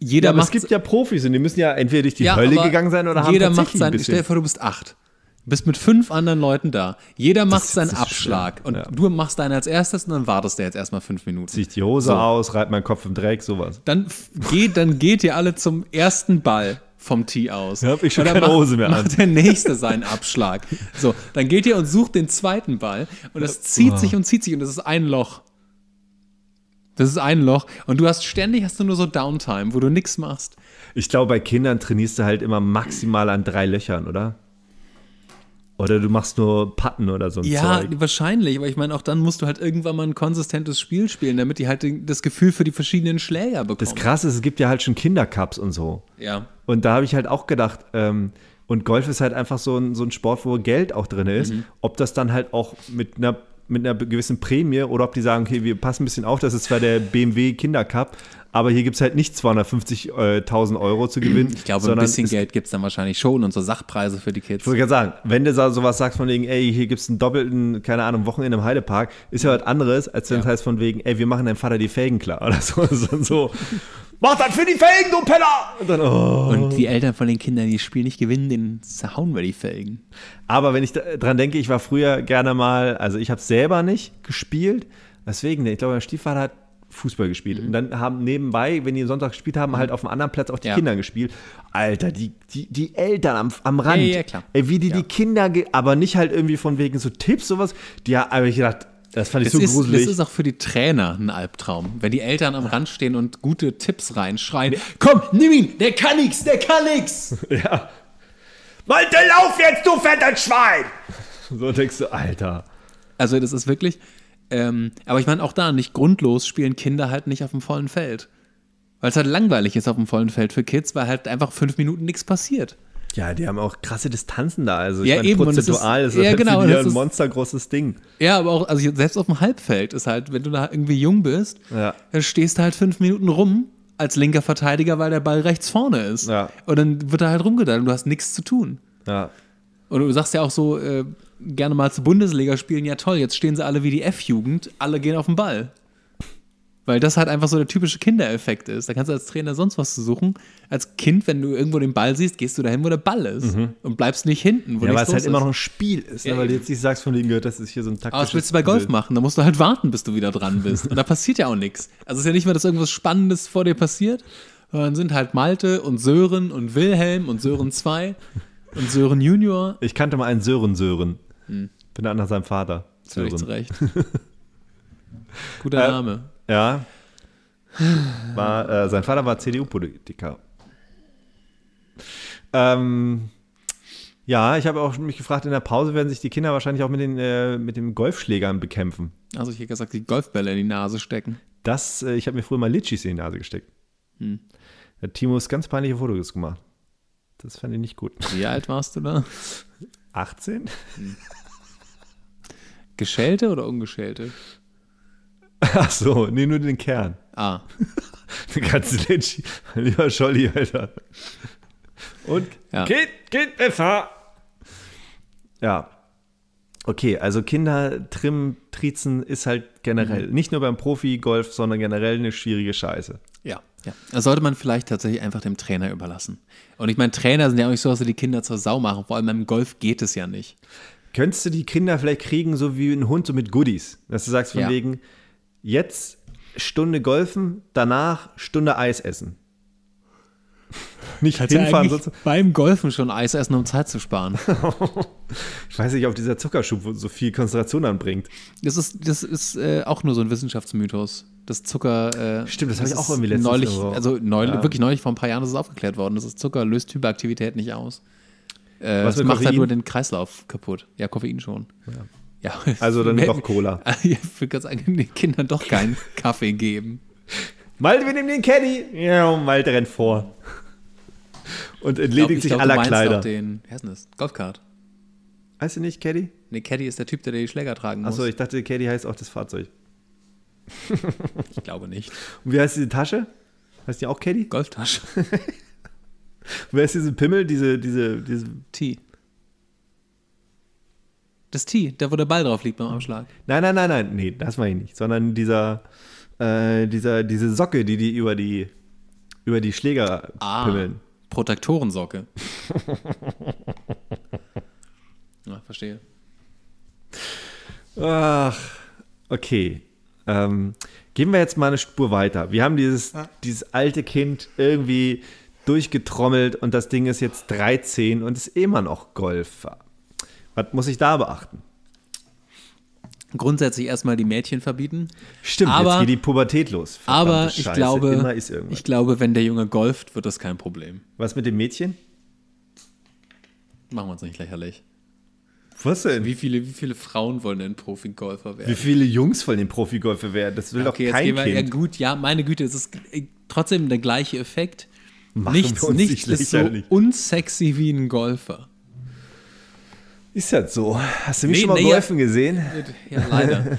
jeder ja, macht. Es gibt ja Profis und die müssen ja entweder durch die ja, Hölle gegangen sein oder haben Jeder macht sein. Stell dir vor, du bist acht. Bist mit fünf anderen Leuten da. Jeder macht seinen Abschlag. Schlimm. Und ja. du machst deinen als erstes und dann wartest der jetzt erstmal fünf Minuten. Zieh ich die Hose so. aus, reibt meinen Kopf im Dreck, sowas. Dann geht, dann geht ihr alle zum ersten Ball vom Tee aus. Da hab ich schon keine macht, Hose mehr an. Macht der nächste seinen Abschlag. So, dann geht ihr und sucht den zweiten Ball und das zieht oh. sich und zieht sich und das ist ein Loch. Das ist ein Loch und du hast ständig hast du nur so Downtime, wo du nichts machst. Ich glaube, bei Kindern trainierst du halt immer maximal an drei Löchern, oder? Oder du machst nur Patten oder so ein Ja, Zeug. wahrscheinlich, aber ich meine, auch dann musst du halt irgendwann mal ein konsistentes Spiel spielen, damit die halt das Gefühl für die verschiedenen Schläger bekommen. Das krasse ist, es gibt ja halt schon Kindercups und so. Ja. Und da habe ich halt auch gedacht, ähm, und Golf ist halt einfach so ein, so ein Sport, wo Geld auch drin ist. Mhm. Ob das dann halt auch mit einer mit einer gewissen Prämie oder ob die sagen, okay, wir passen ein bisschen auf, das ist zwar der BMW Kindercup, aber hier gibt es halt nicht 250.000 äh, Euro zu gewinnen. Ich glaube, ein bisschen Geld gibt es dann wahrscheinlich schon und so Sachpreise für die Kids. Ich wollte gerade sagen, wenn du sowas sagst von wegen, ey, hier gibt es einen doppelten, keine Ahnung, Wochenende im Heidepark, ist ja was anderes, als wenn es ja. heißt von wegen, ey, wir machen deinem Vater die Felgen klar oder so. so, so. Mach das für die Felgen, du Penner! Und, dann, oh. und die Eltern von den Kindern, die das Spiel nicht gewinnen, den zerhauen wir die Felgen. Aber wenn ich äh, dran denke, ich war früher gerne mal, also ich habe selber nicht gespielt, deswegen, ich glaube, mein Stiefvater hat Fußball gespielt. Mhm. Und dann haben nebenbei, wenn die Sonntag gespielt haben, mhm. halt auf einem anderen Platz auch die ja. Kinder gespielt. Alter, die, die, die Eltern am, am Rand. Ja, ja, klar. Ey, wie die ja. die Kinder, aber nicht halt irgendwie von wegen so Tipps, sowas. Die haben ich gedacht, das fand ich das so ist, gruselig. Das ist auch für die Trainer ein Albtraum, wenn die Eltern am Rand stehen und gute Tipps reinschreien. Nee. Komm, nimm ihn, der kann nix, der kann nix. Ja. Malte, lauf jetzt, du fettes Schwein! So denkst du, Alter. Also das ist wirklich, ähm, aber ich meine auch da, nicht grundlos spielen Kinder halt nicht auf dem vollen Feld. Weil es halt langweilig ist auf dem vollen Feld für Kids, weil halt einfach fünf Minuten nichts passiert. Ja, die haben auch krasse Distanzen da. Also ich ja, meine, eben. das ist, ist, ja, halt genau, das ein monstergroßes Ding. Ja, aber auch, also selbst auf dem Halbfeld ist halt, wenn du da irgendwie jung bist, ja. dann stehst du halt fünf Minuten rum als linker Verteidiger, weil der Ball rechts vorne ist. Ja. Und dann wird da halt rumgedacht und du hast nichts zu tun. Ja. Und du sagst ja auch so, äh, gerne mal zur Bundesliga spielen, ja toll, jetzt stehen sie alle wie die F-Jugend, alle gehen auf den Ball. Weil das halt einfach so der typische Kindereffekt ist. Da kannst du als Trainer sonst was zu suchen. Als Kind, wenn du irgendwo den Ball siehst, gehst du dahin, wo der Ball ist. Mhm. Und bleibst nicht hinten. Wo ja, weil es halt ist. immer noch ein Spiel ist. Ne? Ja, ne? Weil du jetzt nicht sagst, von denen gehört, das ist hier so ein taktisches Aber was willst du bei Golf Bild. machen? Da musst du halt warten, bis du wieder dran bist. Und da passiert ja auch nichts. Also es ist ja nicht mal, dass irgendwas Spannendes vor dir passiert. Dann sind halt Malte und Sören und Wilhelm und Sören 2 und Sören Junior. Ich kannte mal einen Sören Sören. Hm. Bin da nach seinem Vater. Sören. Zu Recht. Guter äh, Name. Ja. War, äh, sein Vater war CDU-Politiker. Ähm, ja, ich habe auch mich gefragt, in der Pause werden sich die Kinder wahrscheinlich auch mit den äh, mit den Golfschlägern bekämpfen. Also ich hätte gesagt, die Golfbälle in die Nase stecken. Das, äh, ich habe mir früher mal Litschis in die Nase gesteckt. Hm. Der Timo ist ganz peinliche Fotos gemacht. Das fand ich nicht gut. Wie alt warst du da? 18. Hm. Geschälte oder ungeschälte? Ach so, nee, nur den Kern. Ah. Den ganzen Lynch. Lieber Scholli, Alter. Und ja. geht, geht besser. Ja. Okay, also Kinder trimmen, trizen ist halt generell, mhm. nicht nur beim Profi-Golf, sondern generell eine schwierige Scheiße. Ja. Ja, das sollte man vielleicht tatsächlich einfach dem Trainer überlassen. Und ich meine, Trainer sind ja auch nicht so, dass sie die Kinder zur Sau machen. Vor allem beim Golf geht es ja nicht. Könntest du die Kinder vielleicht kriegen, so wie ein Hund, so mit Goodies? Dass du sagst von ja. wegen, Jetzt Stunde golfen, danach Stunde Eis essen. Nicht Hat hinfahren. Ja beim Golfen schon Eis essen, um Zeit zu sparen. ich weiß nicht, ob dieser Zuckerschub so viel Konzentration anbringt. Das ist, das ist äh, auch nur so ein Wissenschaftsmythos. Das Zucker. Äh, Stimmt, das, das habe ich auch irgendwie letztens neulich, Woche. Also neulich, ja. wirklich neulich vor ein paar Jahren ist es aufgeklärt worden. Das ist Zucker löst Hyperaktivität nicht aus. Äh, Was das macht halt Koffein? halt nur den Kreislauf kaputt. Ja, Koffein schon. Ja. Ja, also dann doch Cola. Ah, ich würde ganz sagen, den Kindern doch keinen Kaffee geben. Malte, wir nehmen den Caddy. Ja, und Malte rennt vor. Und entledigt sich aller Kleider. Auch den, wie heißt denn das? Golfkart. Heißt du nicht Caddy? Nee, Caddy ist der Typ, der die Schläger tragen muss. Achso, ich dachte, Caddy heißt auch das Fahrzeug. ich glaube nicht. Und wie heißt diese Tasche? Heißt die auch Caddy? Golftasche. Und wer ist diese Pimmel, diese, diese, diese. Tee. Das Tee, da wo der Ball drauf liegt beim Abschlag. Nein, nein, nein, nein, nee, das meine ich nicht. Sondern dieser, äh, dieser, diese Socke, die die über die, über die Schläger ah, pimmeln. Protektorensocke. ja, verstehe. Ach, okay. Ähm, gehen wir jetzt mal eine Spur weiter. Wir haben dieses, ah. dieses alte Kind irgendwie durchgetrommelt und das Ding ist jetzt 13 und ist immer noch Golfer. Was muss ich da beachten? grundsätzlich erstmal die Mädchen verbieten. Stimmt, aber, jetzt geht die Pubertät los. Verdammte aber ich Scheiße. glaube, ich glaube, wenn der Junge golft, wird das kein Problem. Was mit dem Mädchen? Machen wir uns nicht lächerlich. Was denn? Wie viele, wie viele Frauen wollen denn Profigolfer werden? Wie viele Jungs wollen denn Profigolfer werden? Das will okay, doch kein jetzt gehen wir, Kind. Ja, gut, ja, meine Güte, es ist trotzdem der gleiche Effekt. Machen nichts nichts ist so unsexy wie ein Golfer. Ist das so? Hast du mich nee, schon mal nee, golfen ja, gesehen? Ja, leider.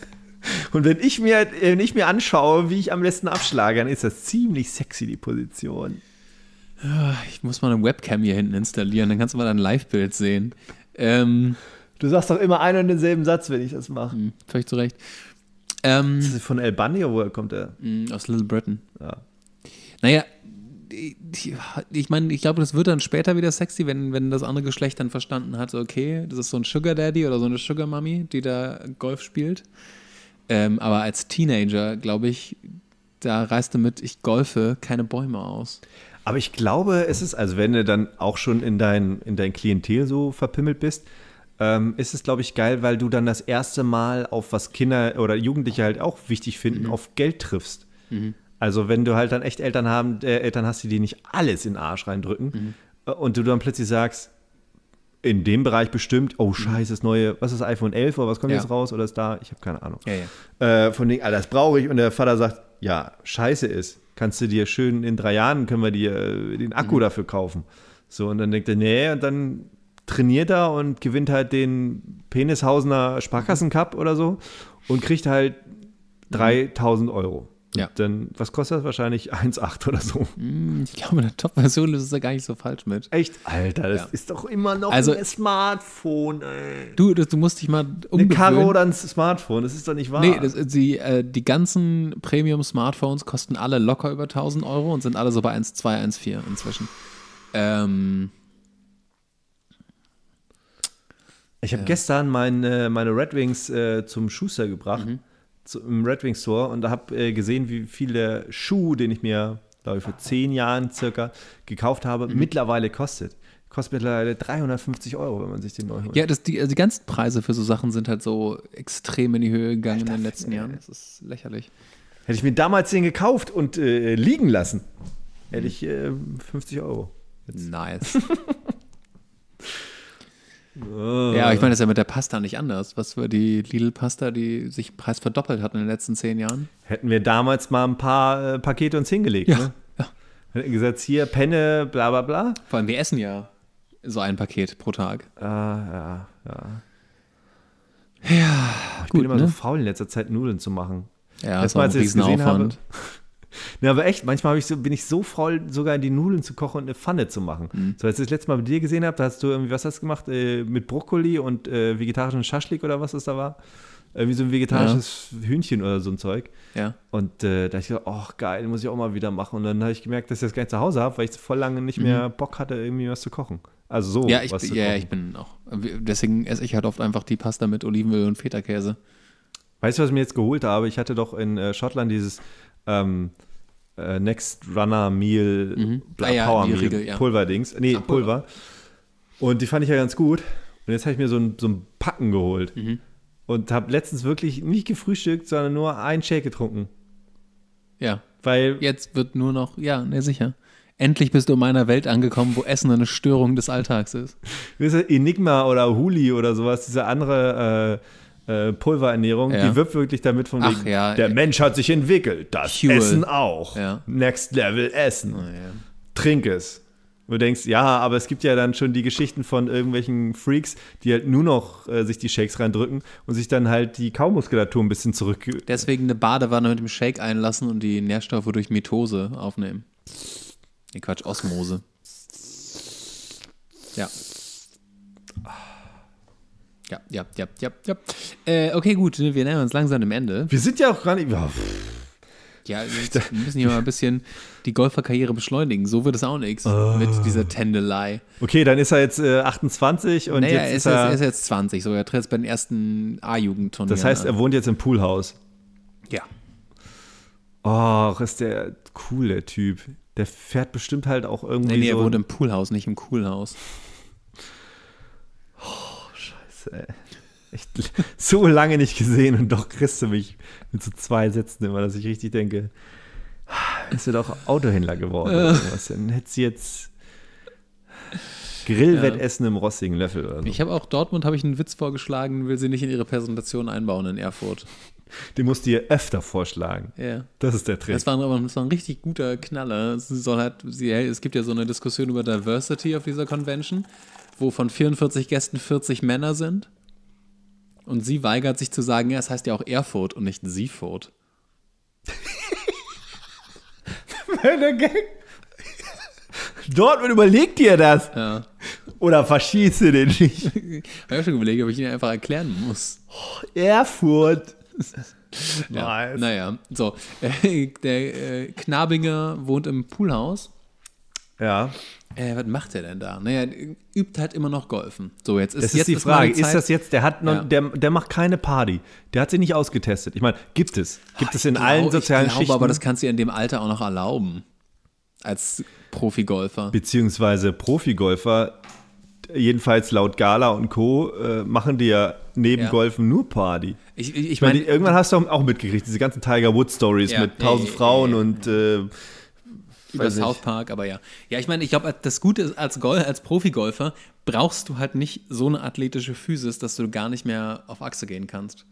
Und wenn ich, mir, äh, wenn ich mir anschaue, wie ich am besten abschlage, dann ist das ziemlich sexy, die Position. Ah, ich muss mal eine Webcam hier hinten installieren, dann kannst du mal dein Live-Bild sehen. Ähm, du sagst doch immer einen und denselben Satz, wenn ich das mache. Mh, hm, völlig zu Recht. Ähm, ist das von Albania, woher kommt er? Hm, aus Little Britain. Ja. Naja, ich meine, ich glaube, das wird dann später wieder sexy, wenn, wenn das andere Geschlecht dann verstanden hat, okay, das ist so ein Sugar Daddy oder so eine Sugar Mummy, die da Golf spielt. Ähm, aber als Teenager, glaube ich, da reiste mit, ich golfe keine Bäume aus. Aber ich glaube, es ist, also wenn du dann auch schon in dein, in dein Klientel so verpimmelt bist, ähm, ist es, glaube ich, geil, weil du dann das erste Mal auf was Kinder oder Jugendliche halt auch wichtig finden, mhm. auf Geld triffst. Mhm. Also wenn du halt dann echt Eltern haben, äh, Eltern hast, die dir nicht alles in den Arsch reindrücken mhm. Äh, und du dann plötzlich sagst, in dem Bereich bestimmt, oh mhm. scheiße, das neue, was ist das iPhone 11 oder was kommt ja. jetzt raus oder ist da, ich habe keine Ahnung. Ja, ja. Äh, von dem, all ah, das brauche ich und der Vater sagt, ja, scheiße ist, kannst du dir schön, in drei Jahren können wir dir äh, den Akku mhm. dafür kaufen. So und dann denkt er, nee, und dann trainiert er und gewinnt halt den Penishausener Sparkassen Cup mhm. oder so und kriegt halt 3000 mhm. Euro. Ja. Denn was kostet das wahrscheinlich? 1,8 oder so. Hm, ich glaube, in der Top-Version ist es da gar nicht so falsch mit. Echt? Alter, das ja. ist doch immer noch also, ein Smartphone, ey. Du, du musst dich mal umgewöhnen. Eine Karo oder ein Smartphone, das ist doch nicht wahr. Nee, das, die, äh, äh, die ganzen Premium-Smartphones kosten alle locker über 1000 Euro und sind alle so bei 1,2, 1,4 inzwischen. Ähm. Ich habe äh. gestern mein, meine Red Wings äh, zum Schuster gebracht. Mhm im Red Wing Store und da habe äh, gesehen, wie viel der Schuh, den ich mir, glaube ich, vor zehn Jahren circa gekauft habe, mhm. mittlerweile kostet. Kostet mittlerweile 350 Euro, wenn man sich den neu holt. Ja, das, die, also die ganzen Preise für so Sachen sind halt so extrem in die Höhe gegangen Alter, in den letzten Jahren. Das ist lächerlich. Hätte ich mir damals den gekauft und äh, liegen lassen, hätte ich äh, 50 Euro. Jetzt. Nice. Ja, äh. ich meine, das ist ja mit der Pasta nicht anders. Was für die Lidl-Pasta, die sich im Preis verdoppelt hat in den letzten zehn Jahren? Hätten wir damals mal ein paar äh, Pakete uns hingelegt, ja. ne? Ja. Hätten gesagt, hier, Penne, bla bla bla. Vor allem, wir essen ja so ein Paket pro Tag. Ah, ja, ja. Ja, ich gut, bin immer ne? so faul in letzter Zeit, Nudeln zu machen. Ja, das war ein als ich habe. Ne, aber echt, manchmal ich so, bin ich so faul, sogar in die Nudeln zu kochen und eine Pfanne zu machen. Mhm. So, als ich das letzte Mal mit dir gesehen habe, da hast du irgendwie, was hast du gemacht? Äh, mit Brokkoli und äh, vegetarischen Schaschlik oder was das da war? Irgendwie so ein vegetarisches ja. Hühnchen oder so ein Zeug. Ja. Und äh, da habe ich so, ach geil, muss ich auch mal wieder machen. Und dann habe ich gemerkt, dass ich das gar nicht zu Hause habe, weil ich voll lange nicht mhm. mehr Bock hatte, irgendwie was zu kochen. Also so. Ja, ich, was bin, ja, ich bin auch. Äh, deswegen esse ich halt oft einfach die Pasta mit Olivenöl und Feta-Käse. Weißt du, was ich mir jetzt geholt habe? Ich hatte doch in äh, Schottland dieses ähm, äh, Next Runner Meal, mhm. ah, ja, Power Meal, Riegel, ja. Pulverdings. Nee, Ach, Pulver. Pulver. Und die fand ich ja ganz gut. Und jetzt habe ich mir so ein, so ein Packen geholt. Mhm. Und habe letztens wirklich nicht gefrühstückt, sondern nur ein Shake getrunken. Ja. Weil. Jetzt wird nur noch, ja, ne, sicher. Endlich bist du in meiner Welt angekommen, wo Essen eine Störung des Alltags ist. Enigma oder Huli oder sowas, diese andere äh, äh, Pulverernährung, ja. die wirbt wirklich damit von wegen, Ach, ja. der Mensch hat sich entwickelt, das Huel. Essen auch. Ja. Next Level Essen. Oh, Trink es. du denkst, ja, aber es gibt ja dann schon die Geschichten von irgendwelchen Freaks, die halt nur noch äh, sich die Shakes reindrücken und sich dann halt die Kaumuskulatur ein bisschen zurück. Deswegen eine Badewanne mit dem Shake einlassen und die Nährstoffe durch Mitose aufnehmen. Nee, Quatsch, Osmose. Ja. Ah. Ja, ja, ja, ja, ja. Äh, okay, gut, ne, wir nähern uns langsam dem Ende. Wir sind ja auch gar nicht. Oh, ja, wir müssen hier mal ein bisschen die Golferkarriere beschleunigen. So wird es auch nichts oh. mit dieser Tendelei. Okay, dann ist er jetzt äh, 28 und naja, jetzt ist er, ist, jetzt 20. So, er tritt jetzt bei den ersten A-Jugendturnieren. Das heißt, er wohnt jetzt im Poolhaus. Ja. Och, ist der cool, der Typ. Der fährt bestimmt halt auch irgendwie. Nee, nee, so er wohnt im Poolhaus, nicht im Coolhaus äh, echt so lange nicht gesehen und doch kriegst du mich mit so zwei Sätzen immer, dass ich richtig denke, bist ah, du doch Autohändler geworden oder was? Dann hättest du jetzt Grillwettessen ja. im rostigen Löffel oder so. Ich habe auch Dortmund, habe ich einen Witz vorgeschlagen, will sie nicht in ihre Präsentation einbauen in Erfurt. Den musst du ihr öfter vorschlagen. Ja. Das ist der Trick. Das war, ein, das war ein richtig guter Knaller. Es, soll halt, es gibt ja so eine Diskussion über Diversity auf dieser Convention wo von 44 Gästen 40 Männer sind. Und sie weigert sich zu sagen, ja, es heißt ja auch Erfurt und nicht Seafurt. Dortmund überlegt dir das. Ja. Oder verschieße den nicht. ich habe schon überlegt, ob ich ihn einfach erklären muss. Oh, Erfurt. ja, nice. Naja, so. der äh, Knabinger wohnt im Poolhaus ja. Äh, was macht er denn da? Naja, übt halt immer noch Golfen. So, jetzt ist, das ist jetzt die Frage, ist, ist das jetzt, der hat noch, ja. der, der macht keine Party. Der hat sich nicht ausgetestet. Ich meine, gibt es. Gibt Ach, es in glaub, allen sozialen ich glaube, Schichten. aber das kannst du dir in dem Alter auch noch erlauben. Als Profigolfer. Beziehungsweise Profigolfer, jedenfalls laut Gala und Co., äh, machen die ja neben ja. Golfen nur Party. Ich, ich, ich meine, irgendwann hast du auch mitgekriegt, diese ganzen Tiger Woods Stories ja, mit tausend Frauen und äh, über Weiß South Park, aber ja. Ja, ich meine, ich glaube, das Gute ist, als, Gol als Profigolfer brauchst du halt nicht so eine athletische Physis, dass du gar nicht mehr auf Achse gehen kannst.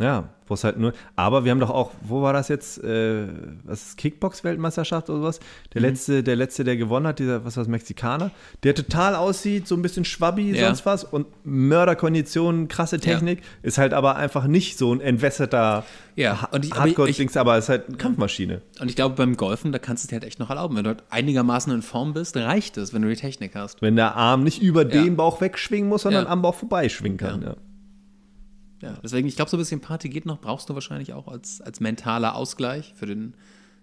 Ja, wo es halt nur. Aber wir haben doch auch, wo war das jetzt? Äh, was ist Kickbox-Weltmeisterschaft oder sowas? Der mhm. letzte, der letzte, der gewonnen hat, dieser, was war das, Mexikaner, der total aussieht, so ein bisschen Schwabbi, ja. sonst was und Mörderkonditionen, krasse Technik, ja. ist halt aber einfach nicht so ein entwässerter ja. Hardcore-Dings, aber, aber ist halt eine Kampfmaschine. Und ich glaube, beim Golfen, da kannst du es dir halt echt noch erlauben. Wenn du halt einigermaßen in Form bist, reicht es, wenn du die Technik hast. Wenn der Arm nicht über ja. den Bauch wegschwingen muss, sondern am Bauch vorbeischwingen kann, ja ja, deswegen, ich glaube, so ein bisschen Party geht noch, brauchst du wahrscheinlich auch als, als mentaler Ausgleich für den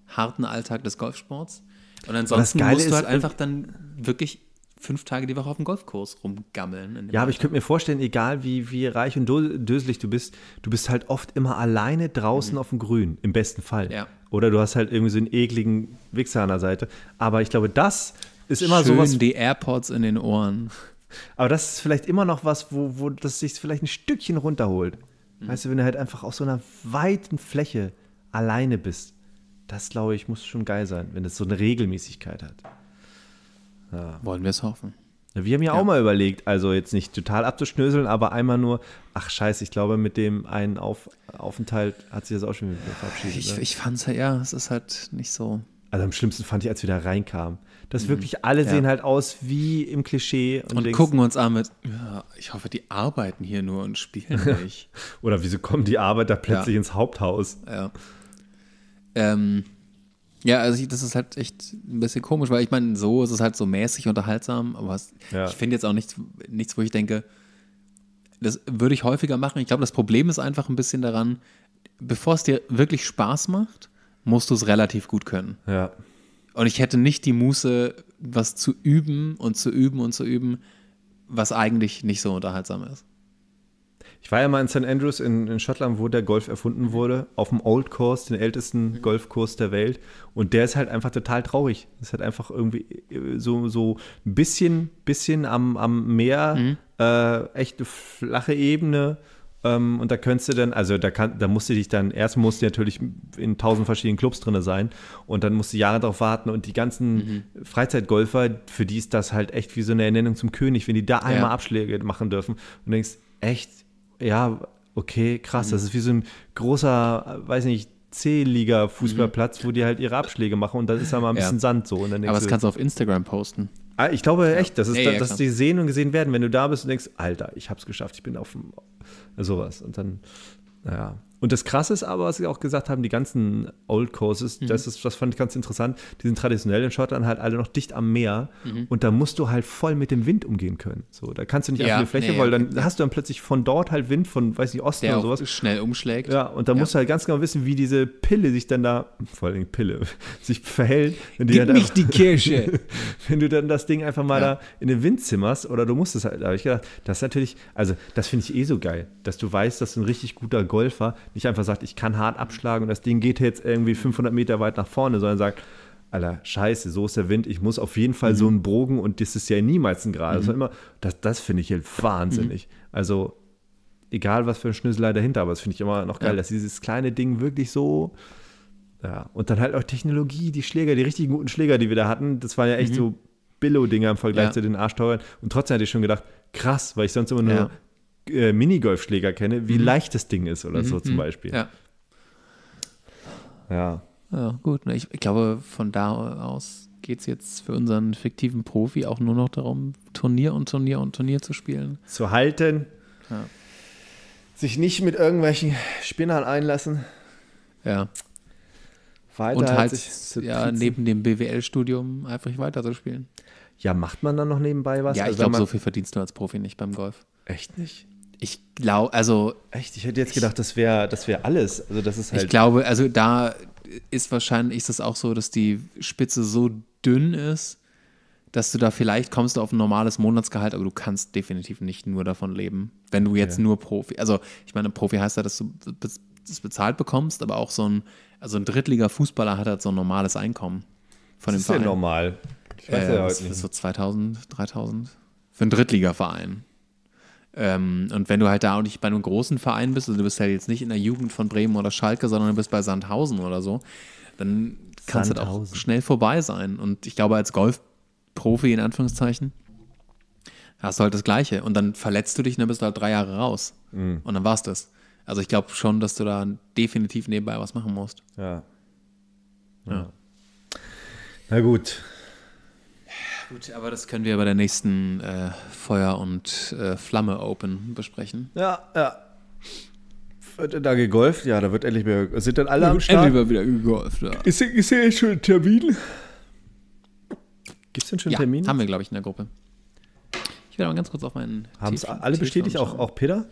harten Alltag des Golfsports. Und ansonsten musst du halt äh, einfach dann wirklich fünf Tage die Woche auf dem Golfkurs rumgammeln. Ja, aber ich könnte mir vorstellen, egal wie, wie reich und döselig du bist, du bist halt oft immer alleine draußen mhm. auf dem Grün, im besten Fall. Ja. Oder du hast halt irgendwie so einen ekligen Wichser an der Seite. Aber ich glaube, das ist immer so. sowas. die AirPods in den Ohren. Aber das ist vielleicht immer noch was, wo, wo das sich vielleicht ein Stückchen runterholt. Mhm. Weißt du, wenn du halt einfach auf so einer weiten Fläche alleine bist, das glaube ich, muss schon geil sein, wenn das so eine Regelmäßigkeit hat. Ja. Wollen wir es hoffen. Wir haben ja, ja, auch mal überlegt, also jetzt nicht total abzuschnöseln, aber einmal nur, ach scheiße, ich glaube, mit dem einen auf, Aufenthalt hat sich das auch schon wieder verabschiedet. Ich, ne? ich fand's ja, ja, es ist halt nicht so. Also am schlimmsten fand ich, als wir da reinkamen dass mhm. wirklich alle ja. sehen halt aus wie im Klischee. Und, und denkst, gucken uns an mit, ja, ich hoffe, die arbeiten hier nur und spielen nicht. Oder wieso kommen die Arbeiter plötzlich ja. ins Haupthaus? Ja. Ähm, ja, also ich, das ist halt echt ein bisschen komisch, weil ich meine, so ist es halt so mäßig unterhaltsam, aber es, ja. ich finde jetzt auch nichts, nichts, wo ich denke, das würde ich häufiger machen. Ich glaube, das Problem ist einfach ein bisschen daran, bevor es dir wirklich Spaß macht, musst du es relativ gut können. Ja. Und ich hätte nicht die Muße, was zu üben und zu üben und zu üben, was eigentlich nicht so unterhaltsam ist. Ich war ja mal in St. Andrews in, in, Schottland, wo der Golf erfunden wurde, auf dem Old Course, den ältesten mhm. Golfkurs der Welt. Und der ist halt einfach total traurig. Ist halt einfach irgendwie äh, so, so ein bisschen, bisschen am, am Meer, mhm. äh, echte flache Ebene. Ähm, und da könntest du dann, also da, kann, da musst du dich dann, erst musst du natürlich in tausend verschiedenen Clubs drin sein und dann musst du Jahre darauf warten und die ganzen mhm. Freizeitgolfer, für die ist das halt echt wie so eine Ernennung zum König, wenn die da einmal ja. Abschläge machen dürfen und denkst, echt, ja, okay, krass, mhm. das ist wie so ein großer, weiß nicht, C-Liga-Fußballplatz, mhm. wo die halt ihre Abschläge machen und dann ist da mal ein ja. bisschen Sand so. Aber das du, kannst du auf Instagram posten. Ah, ich glaube echt, das ist, ja, ja, dass die sehen und gesehen werden. Wenn du da bist und denkst, Alter, ich hab's geschafft, ich bin auf dem sowas. Und dann, naja, und das Krasse ist aber, was sie auch gesagt haben, die ganzen Old Courses, mhm. das, ist, das fand ich ganz interessant, die sind traditionell in Schottland halt alle noch dicht am Meer mhm. und da musst du halt voll mit dem Wind umgehen können. So, da kannst du nicht ja, einfach eine Fläche, nee, weil dann ja. hast du dann plötzlich von dort halt Wind von, weiß nicht, Osten Der oder sowas. schnell umschlägt. Ja, und da ja. musst du halt ganz genau wissen, wie diese Pille sich dann da, vor allem Pille, sich verhält. Wenn Gib nicht einfach, die Kirsche! wenn du dann das Ding einfach mal da in den Wind zimmerst oder du musst es halt, da habe ich gedacht, das ist natürlich, also das finde ich eh so geil, dass du weißt, dass du ein richtig guter Golfer nicht einfach sagt, ich kann hart abschlagen und das Ding geht jetzt irgendwie 500 Meter weit nach vorne, sondern sagt, Alter, scheiße, so ist der Wind, ich muss auf jeden Fall mhm. so einen Bogen und das ist ja niemals ein Grad. Mhm. immer, das, das finde ich halt wahnsinnig. Mhm. Also, egal was für ein Schnüsselei dahinter, aber das finde ich immer noch geil, ja. dass dieses kleine Ding wirklich so. Ja. Und dann halt auch Technologie, die Schläger, die richtig guten Schläger, die wir da hatten, das waren ja echt mhm. so Billo-Dinger im Vergleich ja. zu den Arschteuern. Und trotzdem hatte ich schon gedacht, krass, weil ich sonst immer nur ja äh, Minigolfschläger kenne, wie mhm. leicht das Ding ist oder mhm. so zum mhm. Beispiel. Ja. Ja. ja gut. Ne, ich, ich, glaube, von da aus geht es jetzt für unseren fiktiven Profi auch nur noch darum, Turnier und Turnier und Turnier zu spielen. Zu halten. Ja. Sich nicht mit irgendwelchen Spinnern einlassen. Ja. Weiter und halt ja, neben dem BWL-Studium einfach weiter zu spielen. Ja, macht man dann noch nebenbei was? Ja, ich also glaube, so viel verdienst du als Profi nicht beim Golf. Echt nicht? ich glaube, also. Echt? Ich hätte jetzt gedacht, das wäre das wär alles. Also, das ist halt. Ich glaube, also da ist wahrscheinlich ist das auch so, dass die Spitze so dünn ist, dass du da vielleicht kommst du auf ein normales Monatsgehalt, aber du kannst definitiv nicht nur davon leben. Wenn du jetzt ja. nur Profi, also ich meine, Profi heißt ja, dass du das bezahlt bekommst, aber auch so ein, also ein Drittliga-Fußballer hat halt so ein normales Einkommen von das dem ist Verein. Ja normal. Ich weiß äh, ja heute nicht. So 2000, 3000 für einen Drittliga-Verein. Ähm, und wenn du halt da auch nicht bei einem großen Verein bist, also du bist halt jetzt nicht in der Jugend von Bremen oder Schalke, sondern du bist bei Sandhausen oder so, dann kann es halt auch schnell vorbei sein. Und ich glaube, als Golfprofi in Anführungszeichen hast du halt das Gleiche. Und dann verletzt du dich und dann bist du halt drei Jahre raus. Mhm. Und dann war es das. Also ich glaube schon, dass du da definitiv nebenbei was machen musst. Ja. ja. ja. Na gut, Gut, aber das können wir bei der nächsten äh, Feuer- und äh, Flamme-Open besprechen. Ja, ja. Wird denn da gegolft? Ja, da wird endlich mehr. Sind dann alle ja, am Start? Endlich mal wieder gegolft, ja. Ist, ist ja schon ein Termin? Gibt es denn schon einen ja, Termin? Haben wir, glaube ich, in der Gruppe. Ich werde mal ganz kurz auf meinen. Haben es alle bestätigt, auch, auch Peter?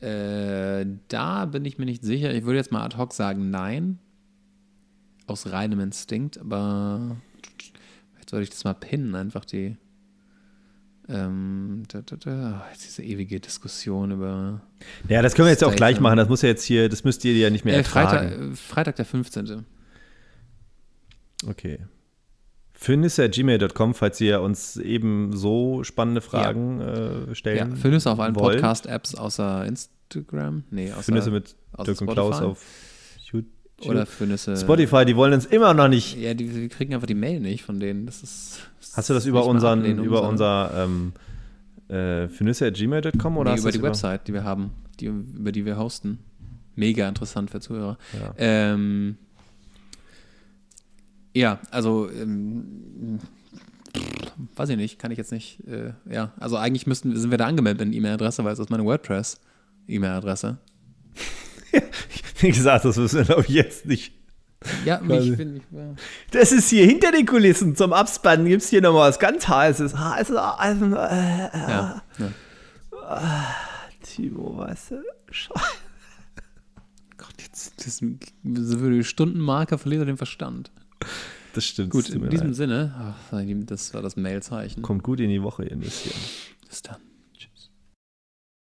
Äh, da bin ich mir nicht sicher. Ich würde jetzt mal ad hoc sagen, nein. Aus reinem Instinkt, aber soll ich das mal pinnen, einfach die. Ähm, da, da, da. Oh, diese ewige Diskussion über. Ja, das können wir jetzt auch gleich machen. Das muss ja jetzt hier, das müsst ihr ja nicht mehr äh, Freitag, äh, Freitag, der 15. Okay. Phönisse.gmail.com, falls ihr uns eben so spannende Fragen ja. äh, stellen Ja, Phönisse auf allen Podcast-Apps außer Instagram. Nee, außer, Phönisse mit außer Dirk und Spotify. Klaus auf oder für Nüsse. Spotify, die wollen uns immer noch nicht. Ja, die, die kriegen einfach die Mail nicht von denen. Das ist. Das Hast du das über unseren, über unser ähm, äh, fürnüsse.gmail.com oder nee, über die über? Website, die wir haben, die, über die wir hosten. Mega interessant für Zuhörer. Ja, ähm, ja also ähm, weiß ich nicht, kann ich jetzt nicht. Äh, ja, also eigentlich müssten, sind wir da angemeldet mit einer E-Mail-Adresse, weil es ist meine WordPress-E-Mail-Adresse. Wie gesagt, das müssen wir, glaube ich, jetzt nicht. Ja, mich finde ich. Ja. Das ist hier hinter den Kulissen zum Abspannen, gibt es hier nochmal was ganz Heißes. Heißes, heißes äh, äh, ja, äh. ja. Ah, Timo, weißt du, Scheiße. Gott, jetzt das, das würde Stundenmarker verliert er den Verstand. Das stimmt. Gut, in diesem leid. Sinne, ach, das war das Mailzeichen. Kommt gut in die Woche, ihr Nüsschen. Bis dann.